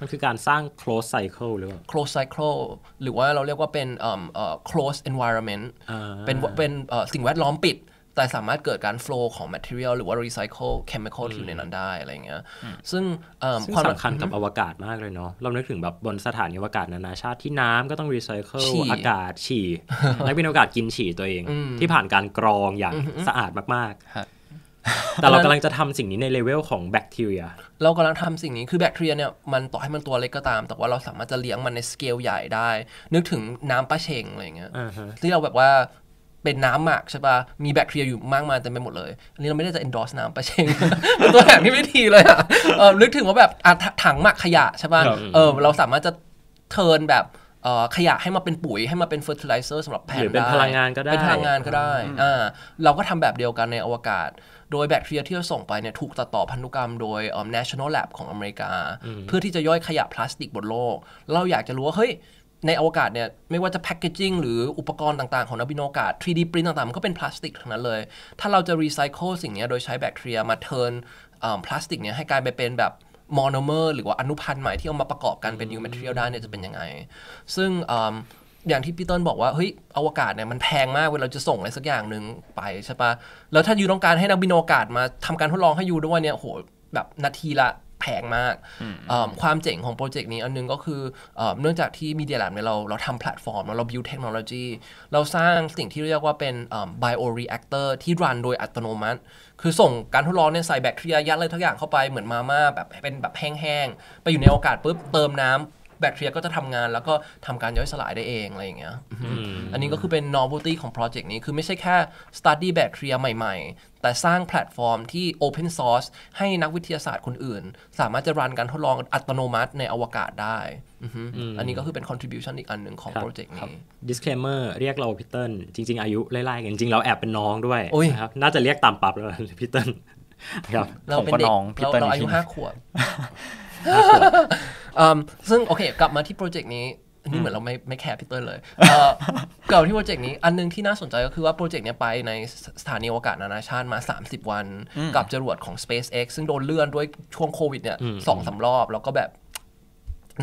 มันคือการสร้าง close cycle หรือว่า close cycle หรือว่าเราเรียกว่าเป็น close environment เป็นเป็นสิ่งแวดล้อมปิดแต่สามารถเกิดการ flow ของ material หรือว่า recycle chemical ที่อยู่ในนั้นได้อะไรเงี้ยซึ่งความสำคัญกับอวกาศมากเลยเนาะเรานึกถึงแบบบนสถานีอวกาศนานาชาติที่น้ำก็ต้อง recycle อากาศฉี่นักบินอวกาศกินฉี่ตัวเอง ที่ผ่านการกรองอย่างสะอาดมากๆแต่เรากำลังจะทำสิ่งนี้ในเลเวลของแบคทีเรียเรากำลังทำสิ่งนี้คือแบคทีเรียเนี่ยมันต่อให้มันตัวเล็กก็ตาม แต่ว่าเราสามารถจะเลี้ยงมันในสเกลใหญ่ได้ นึกถึงน้ำปลาเชงอะไรเงี้ยที่เราแบบว่าเป็นน้ำหมักใช่ปะมีแบคทีเรียอยู่มากมายเต็มไปหมดเลย อันนี้เราไม่ได้จะ endorse น้ำประเชงเป็นตัวอย่างที่ไม่ดีเลยอ่ะเออนึกถึงว่าแบบถังหมักขยะใช่ปะเออเราสามารถจะเทินแบบขยะให้มาเป็นปุ๋ยให้มาเป็นเฟอร์ทิลิเซอร์สำหรับแผ่นได้เป็นพลังงานก็ได้ เป็นพลังงานก็ได้ อ่า เราก็ทำแบบเดียวกันในอวกาศ โดยแบคทีเรียที่เราส่งไปเนี่ยถูกตัดต่อพันธุกรรมโดย National Lab ของอเมริกา เพื่อที่จะย่อยขยะพลาสติกบนโลก เราอยากจะรู้ว่าเฮ้ยในอวกาศเนี่ยไม่ว่าจะแพคเกจิ้งหรืออุปกรณ์ต่างๆของนักบินอวกาศ 3D ปริ้นต่างๆมันก็เป็นพลาสติก ทั้งนั้นเลย ถ้าเราจะรีไซเคิลสิ่งนี้โดยใช้แบคทีรียมาเทิร์นพลาสติกเนี่ยให้กลายไปเป็นแบบมอนเมอร์หรือว่าอนุพันธ์ใหม่ที่เอามาประกอบกันเป็นนิวแมทเทียลได้เนี่ยจะเป็นยังไง ซึ่งอย่างที่พี่ต้นบอกว่าเฮ้ยอวกาศเนี่ยมันแพงมากเวลาาจะส่งอะไรสักอย่างหนึ่งไปใช่ปะแล้วถ้ายูต้องการให้นักบินอวกาศมาทำการทดลองให้ยูด้วยเนี่ยโหแบบนาทีละแพงมาก ความเจ๋งของโปรเจกต์นี้อันนึงก็คือ เนื่องจากที่มีเดียแลบเนี่ยเรา เราทำแพลตฟอร์มเราบิวเทคโนโลยี เราสร้างสิ่งที่เรียกว่าเป็นไบโอ b i แอคเตอร์ที่รันโดยอัตโนมัติ คือส่งการทดลองเนี่ยใส่แบคทีเรียยัดอะยทุกอย่างเข้าไปเหมือนมาม่าแบบเป็นแบบแห้งๆ ไปอยู่ในอากาศปุ๊บเติมน้ำแบคทีเรียก็จะทำงานแล้วก็ทำการย่อยสลายได้เองอะไรอย่างเงี้ยอันนี้ก็คือเป็น novelty ของโปรเจกต์นี้ คือไม่ใช่แค่ study บคทีเรียใหม่ๆ แต่สร้างแพลตฟอร์มที่ open source ให้นักวิทยาศาสตร์คนอื่น สามารถจะรันการทดลองอัตโนมัติในอวกาศได้ อันนี้ก็คือเป็น contribution อีกอันหนึ่งของโปรเจกต์นี้ disclaimer เรียกเราพิเตอร์จริงๆ อายุ ไล่ๆกันจริงเราแอบเป็นน้องด้วยนะครับ น่าจะเรียกตามปรับแล้วพิเตอร์ครับเราเป็นเด็กเราอายุห้าขวบซึ่งโอเค กลับมาที่โปรเจกต์นี้ นี่เหมือนเราไม่ไม่แคร์พี่เต้ยเลยเกี่ยบที่โปรเจกต์นี้ อันนึงที่น่าสนใจก็คือว่าโปรเจกต์นี้ไปในสถานีอวกาศนานาชาติมา 30 วัน กับจรวดของ SpaceX ซึ่งโดนเลื่อนด้วยช่วงโควิดเนี่ยสองสารอบ แล้วก็แบบ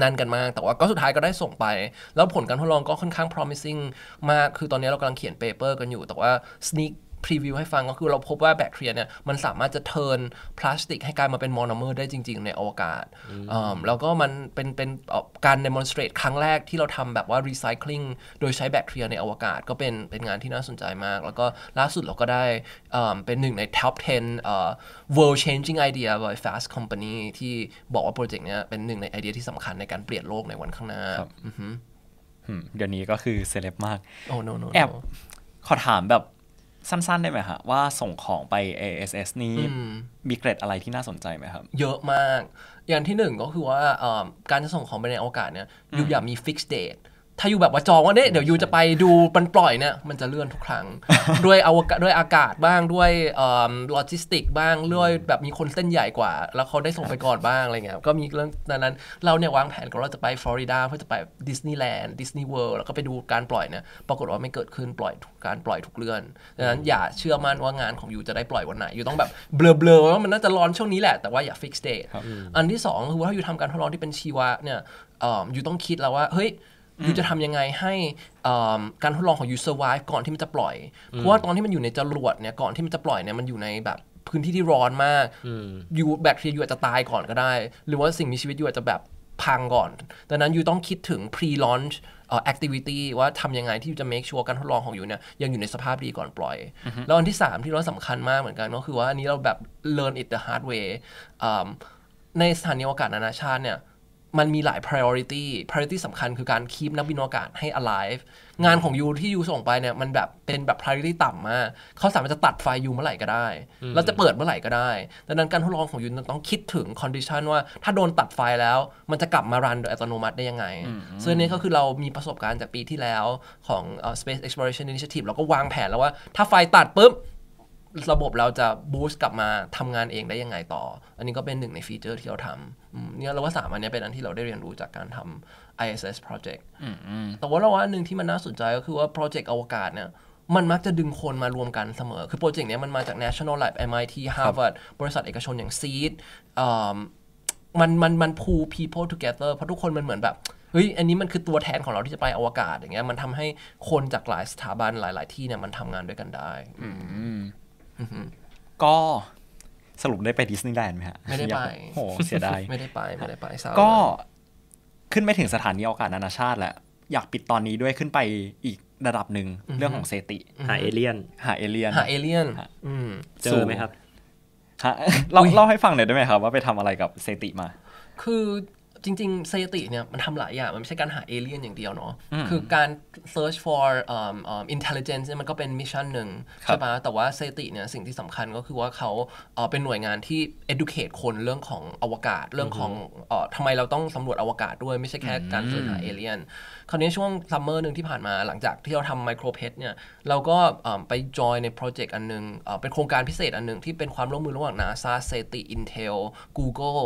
นั่นกันมาก แต่ว่าก็สุดท้ายก็ได้ส่งไป แล้วผลการทดลองก็ค่อนข้าง promising มากคือตอนนี้เรากำลังเขียนเปเปอร์กันอยู่แต่ว่า sneak พรีวิวให้ฟังก็คือเราพบว่าแบคทีเรียเนี่ยมันสามารถจะเทิร์นพลาสติกให้กลายมาเป็นโมโนเมอร์ได้จริงๆ ในอวกาศแล้วก็มันเป็นเป็นการเดโมเนเ r ต t ครั้งแรกที่เราทำแบบว่ารีไซเคิลโดยใช้แบคทีเรียในอวกาศ ก็เป็นเป็นงานที่น่าสนใจมาก แล้วก็ล่าสุดเราก็ได้เป็นหนึ่งในท็อป10 world changing idea by fast company ที่บอกว่าโปรเจกต์เนี้ยเป็นหนึ่งในไอเดียที่สำคัญในการเปลี่ยนโลกในวันข้างหน้าเดี๋ยวนี้ก็คือเซเลบมากแอบขอถามแบบสั้นๆได้ไหมฮะว่าส่งของไป ASS นี่มีเกรดอะไรที่น่าสนใจไหมครับ เยอะมากอย่างที่หนึ่งก็คือว่าการจะส่งของไปในอวกาศเนี่ยอยู่อย่ามีฟิกซ์เดทถ้าอยู่แบบว่าจองว่าเนี่ยเดี๋ยวยูจะไปดูมันปล่อยเนี่ยมันจะเลื่อนทุกครั้ง ด้วยอวกาศด้วยอากาศบ้างด้วยโลจิสติกบ้างด้วยแบบมีคนเส้นใหญ่กว่า แล้วเขาได้ส่งไปก่อนบ้างอะไรเงี้ยก็มีเรื่องนั้น เราเนี่ยวางแผนก็นราจะไปฟลอริดาเพื่อจะไปดิสนีย์แลนด์ดิสนีย์เวิลด์ แล้วก็ไปดูการปล่อยเนี่ยปรากฏว่าไม่เกิดขึ้นปล่อยการปล่อยทุกเลื่อนดังนั้นอย่าเชื่อมั่นว่างานของยูจะได้ปล่อยวันไหนยูต้องแบบเบลอๆว่ามันน่าจะร้อนช่วงนี้แหละแต่ว่าอย่าฟิกเดทอันที่2คือว่าถ้ายูทำการทดลองที่เป็นชีวะเนี่ยยูต้องคิดแล้วว่าเฮ้ยยูจะทำยังไงให้การทดลองของยูอร์ไว v ์ก่อนที่มันจะปล่อย เพราะว่าตอนที่มันอยู่ในจรวดเนี่ยก่อนที่มันจะปล่อยเนี่ยมันอยู่ในแบบพื้นที่ที่ร้อนมากยูแบคทีเรียยูอาจจะตายก่อนก็ได้ หรือว่าสิ่งมีชีวิตยูอาจจะแบบพังก่อน ดังนั้นยูต้องคิดถึง pre launch activity ว่าทำยังไงที่จะ make sure การทดลองของยูเนี่ยยังอยู่ในสภาพดีก่อนปล่อย แล้วอันที่ 3 ที่เราสำคัญมากเหมือนกัน ก็คือว่าอันนี้เราแบบ learn it the hard way ในสถานีอวกาศนานาชาติเนี่ยมันมีหลาย priority priority สำคัญคือการคีบนักบินอวกาศให้ alive งานของยูที่ยูส่งไปเนี่ยมันแบบเป็นแบบ priority ต่ำมากเขาสามารถจะตัดไฟยูเมื่อไหร่ก็ได้ แล้วจะเปิดเมื่อไหร่ก็ได้ ดังนั้นการทดลองของยูต้องคิดถึง condition ว่า ถ้าโดนตัดไฟแล้ว มันจะกลับมารันโดยอัตโนมัติได้ยังไงซึ่งนี้ก็คือเรามีประสบการณ์จากปีที่แล้วของ space exploration initiative เราก็วางแผนแล้วว่าถ้าไฟตัดปุ๊บระบบเราจะบูสต์กลับมาทำงานเองได้ยังไงต่อ อันนี้ก็เป็นหนึ่งในฟีเจอร์ที่เราทำเนี่ยเราว่าสามอันนี้เป็นอันที่เราได้เรียนรู้จากการทำ ISS project แต่ว่าเราว่าหนึ่งที่มันน่าสนใจก็คือว่าโปรเจกต์อวกาศเนี่ย มันมักจะดึงคนมารวมกันเสมอ คือโปรเจกต์นี้มันมาจาก National Lab MIT Harvard บริษัทเอกชนอย่าง Seed มันมันมัน pull people together เพราะทุกคนมันเหมือนแบบเฮ้ยอันนี้มันคือตัวแทนของเราที่จะไปอวกาศ อย่างเงี้ย มันทำให้คนจากหลายสถาบันหลาย ๆ ที่เนี่ยมันทำงานด้วยกันได้อืก็สรุปได้ไปดิสนีย์แลนด์ไหมฮะ ไม่ได้ไปโหเสียดายไม่ได้ไปไม่ได้ไปก็ขึ้นไม่ถึงสถานีอวกาศนานาชาติแหละ อยากปิดตอนนี้ด้วยขึ้นไปอีกระดับหนึ่งเรื่องของเซติหาเอเลียน หาเอเลียนหาเอเลียนเจอไหมครับ เราเล่าให้ฟังหน่อยได้ไหมครับว่าไปทำอะไรกับเซติมา คือจริงๆสถิติเนี่ยมันทำหลายอย่าง มันไม่ใช่การหาเอเลี่ยนอย่างเดียวเนาะคือการ search for um, um, intelligence เนี่ยมันก็เป็นมิชชั่นหนึ่งใช่ปะแต่ว่าสถิติเนี่ยสิ่งที่สำคัญก็คือว่าเขาเป็นหน่วยงานที่ educate คนเรื่องของอวกาศเรื่องของอทำไมเราต้องสำรวจอวกาศด้วยไม่ใช่แค่การสืบหาเอเลี่ยนคราวนี้ช่วงซัมเมอร์หนึ่งที่ผ่านมาหลังจากที่เราทำไมโครเพชเนี่ย เราก็ไปจอยในโปรเจกต์อันนึงเป็นโครงการพิเศษอันนึงที่เป็นความร่วมมือระหว่างนาซาเซติอินเทลกูเกิล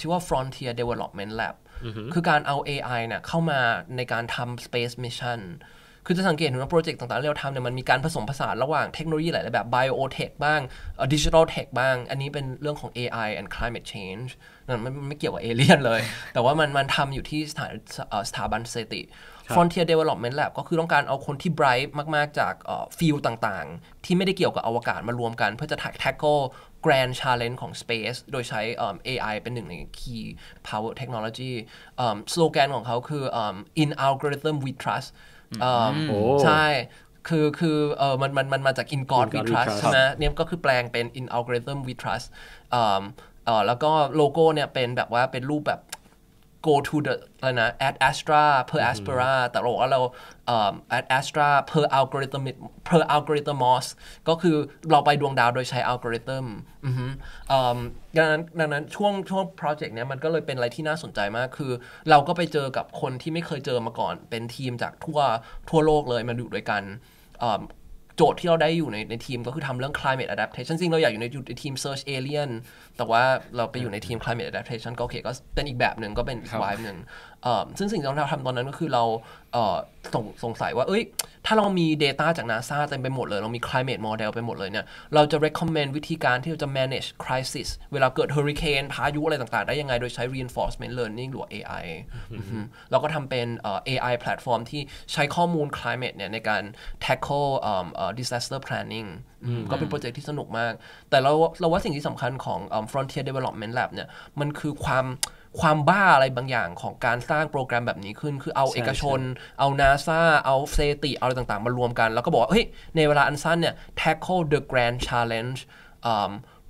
ชื่อว่า Frontier Develop Development Lab คือการเอา AI เนี่ยเข้ามาในการทำ Space Mission คือจะสังเกตเห็นว่าโปรเจกต์ต่างๆที่เราทำเนี่ยมันมีการผสมผสานระหว่างเทคโนโลยีหลายแบบ biotech บ้าง digital tech บ้าง อันนี้เป็นเรื่องของ AI and climate change นั่นมไม่เกี่ยวกับเอเลี่ยนเลย แต่ว่ามันมันทำอยู่ที่สถานสถาบันสิติ Frontier Development Lab ก็คือต้องการเอาคนที่ bright มากๆ จากฟิลต่างๆ ที่ไม่ได้เกี่ยวกับอวกาศมารวมกันเพื่อจะ tackle Grand Challenge ของ Space โดยใช้ AI เป็นหนึ่ง ใน Key Power Technology สโลแกนของเขาคือ In Algorithm We Trust ใช่ คือ คือเออมันมัน มัน มาจาก in God we trust ใช่ไหมเนี่ย ก็คือแปลงเป็น in algorithm we trust แล้วก็โลโก้เนี่ยเป็นแบบว่าเป็นรูปแบบ go to the อะไรนะ a d d astra per aspera แต่เราว่าเรา a d d astra per algorithm per algorithmos ก็คือเราไปดวงดาวโดยใช้ algorithm ดังนั้นดังนั้นช่วงช่วง project เนี้ยมันก็เลยเป็นอะไรที่น่าสนใจมากคือเราก็ไปเจอกับคนที่ไม่เคยเจอมาก่อนเป็นทีมจากทั่วทั่วโลกเลยมาดูด้วยกันโจทย์ที่เราได้อยู่ในในทีมก็คือทำเรื่อง climate adaptation จริงเราอยากอยู่ในในทีม search alien แต่ว่าเราไปอยู่ในทีม climate adaptation ก็โอเค ก็เป็นอีกแบบหนึ่งก็เป็นวายหนึ่งซึ่งสิ่งที่เราทำตอนนั้นก็คือเราสงสงสัยว่า เอ้ยถ้าเรามี Data จาก NASA เต็มไปหมดเลย เรามี Climate Model ไปหมดเลยเนี่ยเราจะ recommend วิธีการที่เราจะ manage crisis เวลาเกิด Hurricane พายุอะไรต่างๆ ได้ยังไงโดยใช้ reinforcement learning หรือ AI เราก็ทำเป็น AI platform ที่ใช้ข้อมูล climate เนี่ยในการ tackle disaster planning ก็เป็นโปรเจกต์ที่สนุกมาก แต่เราเราว่าสิ่งที่สำคัญของ frontier development lab เนี่ยมันคือความความบ้าอะไรบางอย่างของการสร้างโปรแกรมแบบนี้ขึ้นคือเอาเอกชน เอานาซาเอาเซติเอาอะไรต่างๆมารวมกันแล้วก็บอกว่าเฮ้ยในเวลาอันสั้นเนี่ย tackle the grand challenge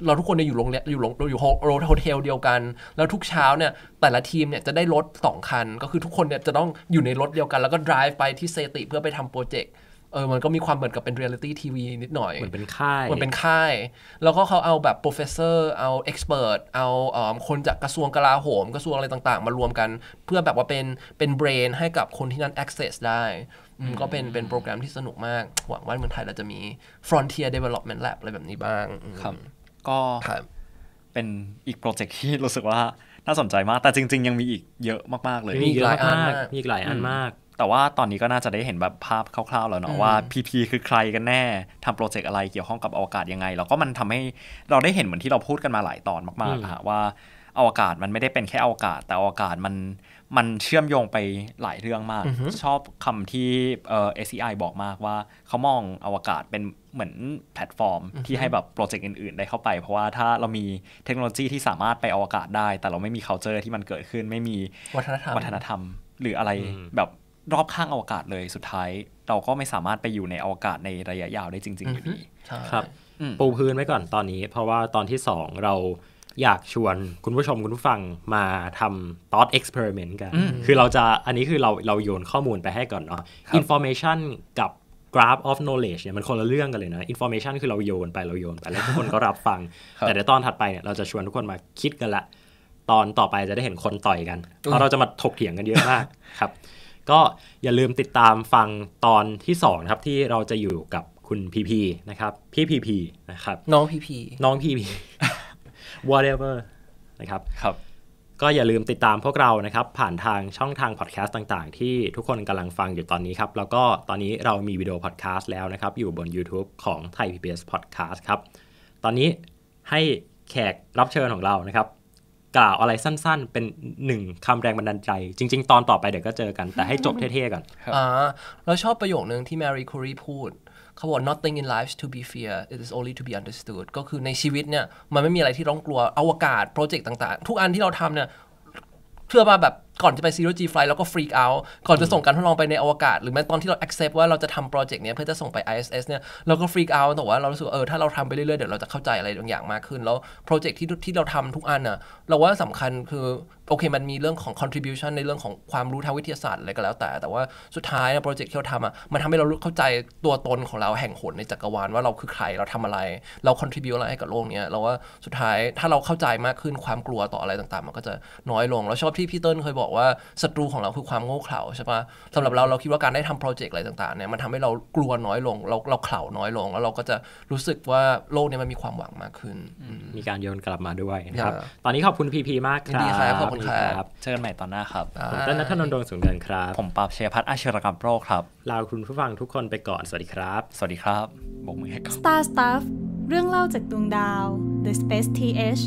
เราทุกคนจะอยู่โรงแรมอยู่โรงอยู่โฮเทลเดียวกัน แล้วทุกเช้าเนี่ยแต่ละทีมเนี่ยจะได้รถ 2 คัน ก็คือทุกคนเนี่ยจะต้องอยู่ในรถเดียวกัน แล้วก็ drive ไปที่เซติเพื่อไปทำโปรเจกต์เออ มันก็มีความเหมือนกับเป็นเรียลิตี้ทีวีนิดหน่อย เหมือนเป็นค่ายเหมือนเป็นค่าย แล้วก็เขาเอาแบบโปรเฟสเซอร์ เอาเอ็กซ์เพรสเอาเออคนจากกระทรวงกลาโหม กระทรวงอะไรต่างๆ มารวมกัน เพื่อแบบว่าเป็น เป็นเบรนให้กับคนที่นั่น access ได้ ก็เป็น เป็นโปรแกรมที่สนุกมาก หวังว่าเมืองไทยเราจะมี Frontier Development Lab อะไรแบบนี้บ้าง ครับ ก็เป็นอีกโปรเจกต์ที่รู้สึกว่า น่าสนใจมาก แต่จริงๆ ยังมีอีก เยอะมาก ๆ เลย มีอีกหลายอันมากมีอีกหลายอันมากแต่ว่าตอนนี้ก็น่าจะได้เห็นแบบภาพคร่าวๆแล้วเนาะว่า PP คือใครกันแน่ทำโปรเจกต์อะไรเกี่ยวข้องกับอวกาศยังไง แล้วก็มันทำให้เราได้เห็นเหมือนที่เราพูดกันมาหลายตอนมากๆฮะว่าอวกาศมันไม่ได้เป็นแค่อวกาศ แต่อวกาศมันมันเชื่อมโยงไปหลายเรื่องมาก ชอบคำที่เอเอซีไอบอกมากว่าเขามองอวกาศเป็นเหมือนแพลตฟอร์ม ที่ให้แบบโปรเจกต์อื่นๆ ได้เข้าไป เพราะว่าถ้าเรามีเทคโนโลยีที่สามารถไปอวกาศได้ แต่เราไม่มี c u เจอร์ ที่มันเกิดขึ้นไม่มีวัฒนธรรมหรืออะไรแบบรอบข้างอวกาศเลยสุดท้าย เราก็ไม่สามารถไปอยู่ในอวกาศในระยะยาวได้จริงๆอยู่ดีครับ ปูพื้นไว้ก่อนตอนนี้ เพราะว่าตอนที่ 2 เราอยากชวนคุณผู้ชมคุณผู้ฟังมาทำทอดเอ็กซ์เพร์เมนต์กัน คือเราจะอันนี้คือเราเราโยนข้อมูลไปให้ก่อนเนาะ อินโฟเมชันกับกราฟออฟโนเลจเนี่ยมันคนละเรื่องกันเลยนะอินโฟเมชันคือเราโยนไปเราโยนไป แล้วทุกคนก็รับฟัง แต่เดี๋ยวตอนถัดไปเนี่ยเราจะชวนทุกคนมาคิดกันละ ตอนต่อไปจะได้เห็นคนต่อยกัน เพราะเราจะมาถกเถียงกันเยอะมาก ครับก็อย่าลืมติดตามฟังตอนที่2ครับที่เราจะอยู่กับคุณพีพีนะครับพี่พีพีนะครับน้องพีพีน้องพีพี whatever นะครับครับ ก็อย่าลืมติดตามพวกเรานะครับผ่านทางช่องทางพอดแคสต์ต่างๆ ที่ทุกคนกำลังฟังอยู่ตอนนี้ครับแล้วก็ตอนนี้เรามีวิดีโอพอดแคสต์แล้วนะครับ อยู่บน YouTube ของไทยพีพีเอสพอดแคสต์ครับตอนนี้ให้แขกรับเชิญของเรานะครับกล่าวอะไรสั้นๆ เป็นหนึ่งคำแรงบันดาลใจ จริงๆ ตอนต่อไปเดี๋ยวก็เจอกันแต่ให้จบเท่ๆก่อนอ่าเราชอบประโยคนึงที่แมรี่คูรีพูดเขาบอก nothing in life to be fear it is only to be understood ก็คือในชีวิตเนี่ย มันไม่มีอะไรที่ต้องกลัวอวกาศโปรเจกต์ต่างๆ ทุกอันที่เราทำเนี่ยเชื่อว่าแบบก่อนจะไป Zero G Flight ล้วก็ freak out ก่อนจะส่งการทดลองไปในอวกาศ หรือแม้ตอนที่เรา accept ว่าเราจะทำโปรเจกต์เนี้ย เพื่อจะส่งไป ISS เนี่ยเราก็ freak out แต่ว่าเรารู้สึกเออถ้าเราทำไปเรื่อยๆ เดี๋ยวเราจะเข้าใจอะไรบางอย่างมากขึ้น แล้วโปรเจกต์ที่ที่เราทำทุกอันน่ะเราว่าสำคัญคือโอเคมันมีเรื่องของ contribution ในเรื่องของความรู้ทางวิทยาศาสตร์อะไรก็แล้วแต่แต่ว่าสุดท้ายนะโปรเจกต์ที่เราทำอ่ะมันทำให้เราเข้าใจตัวตนของเราแห่งหนในจักรวาลว่าเราคือใคร เราทำอะไร เรา contribute อะไรให้กับโลกเนี้ยเราว่าสุดท้ายถ้าเราเข้าใจมากขึ้นความกลัวต่ออะไรต่างๆ มันก็จะน้อยลงเราชอบที่พี่เติ้ลเคยบอกว่าศัตรูของเราคือความโง่เขลาใช่ปะสำหรับเราเราคิดว่าการได้ทำโปรเจกต์อะไรต่างๆเนี่ยมันทำให้เรากลัวน้อยลง เราเราเขลาน้อยลง แล้วเราก็จะรู้สึกว่าโลกเนี้ยมันมีความหวังมากขึ้น มีการโยนกลับมาด้วยนะครับตอนนี้ขอบคุณพีพีมากครับวันนีครับเจอกันใหม่ตอนหน้าครับ ผมต้นนัทนนท์ดวงสูงเดินครับ ผมปราบเชยพัฒน์อาชีรกรรมโรคครับลาคุณผู้ฟังทุกคนไปก่อน สวัสดีครับ สวัสดีครับ บอกมือให้กับ Star Stuff เรื่องเล่าจากดวงดาว The Space TH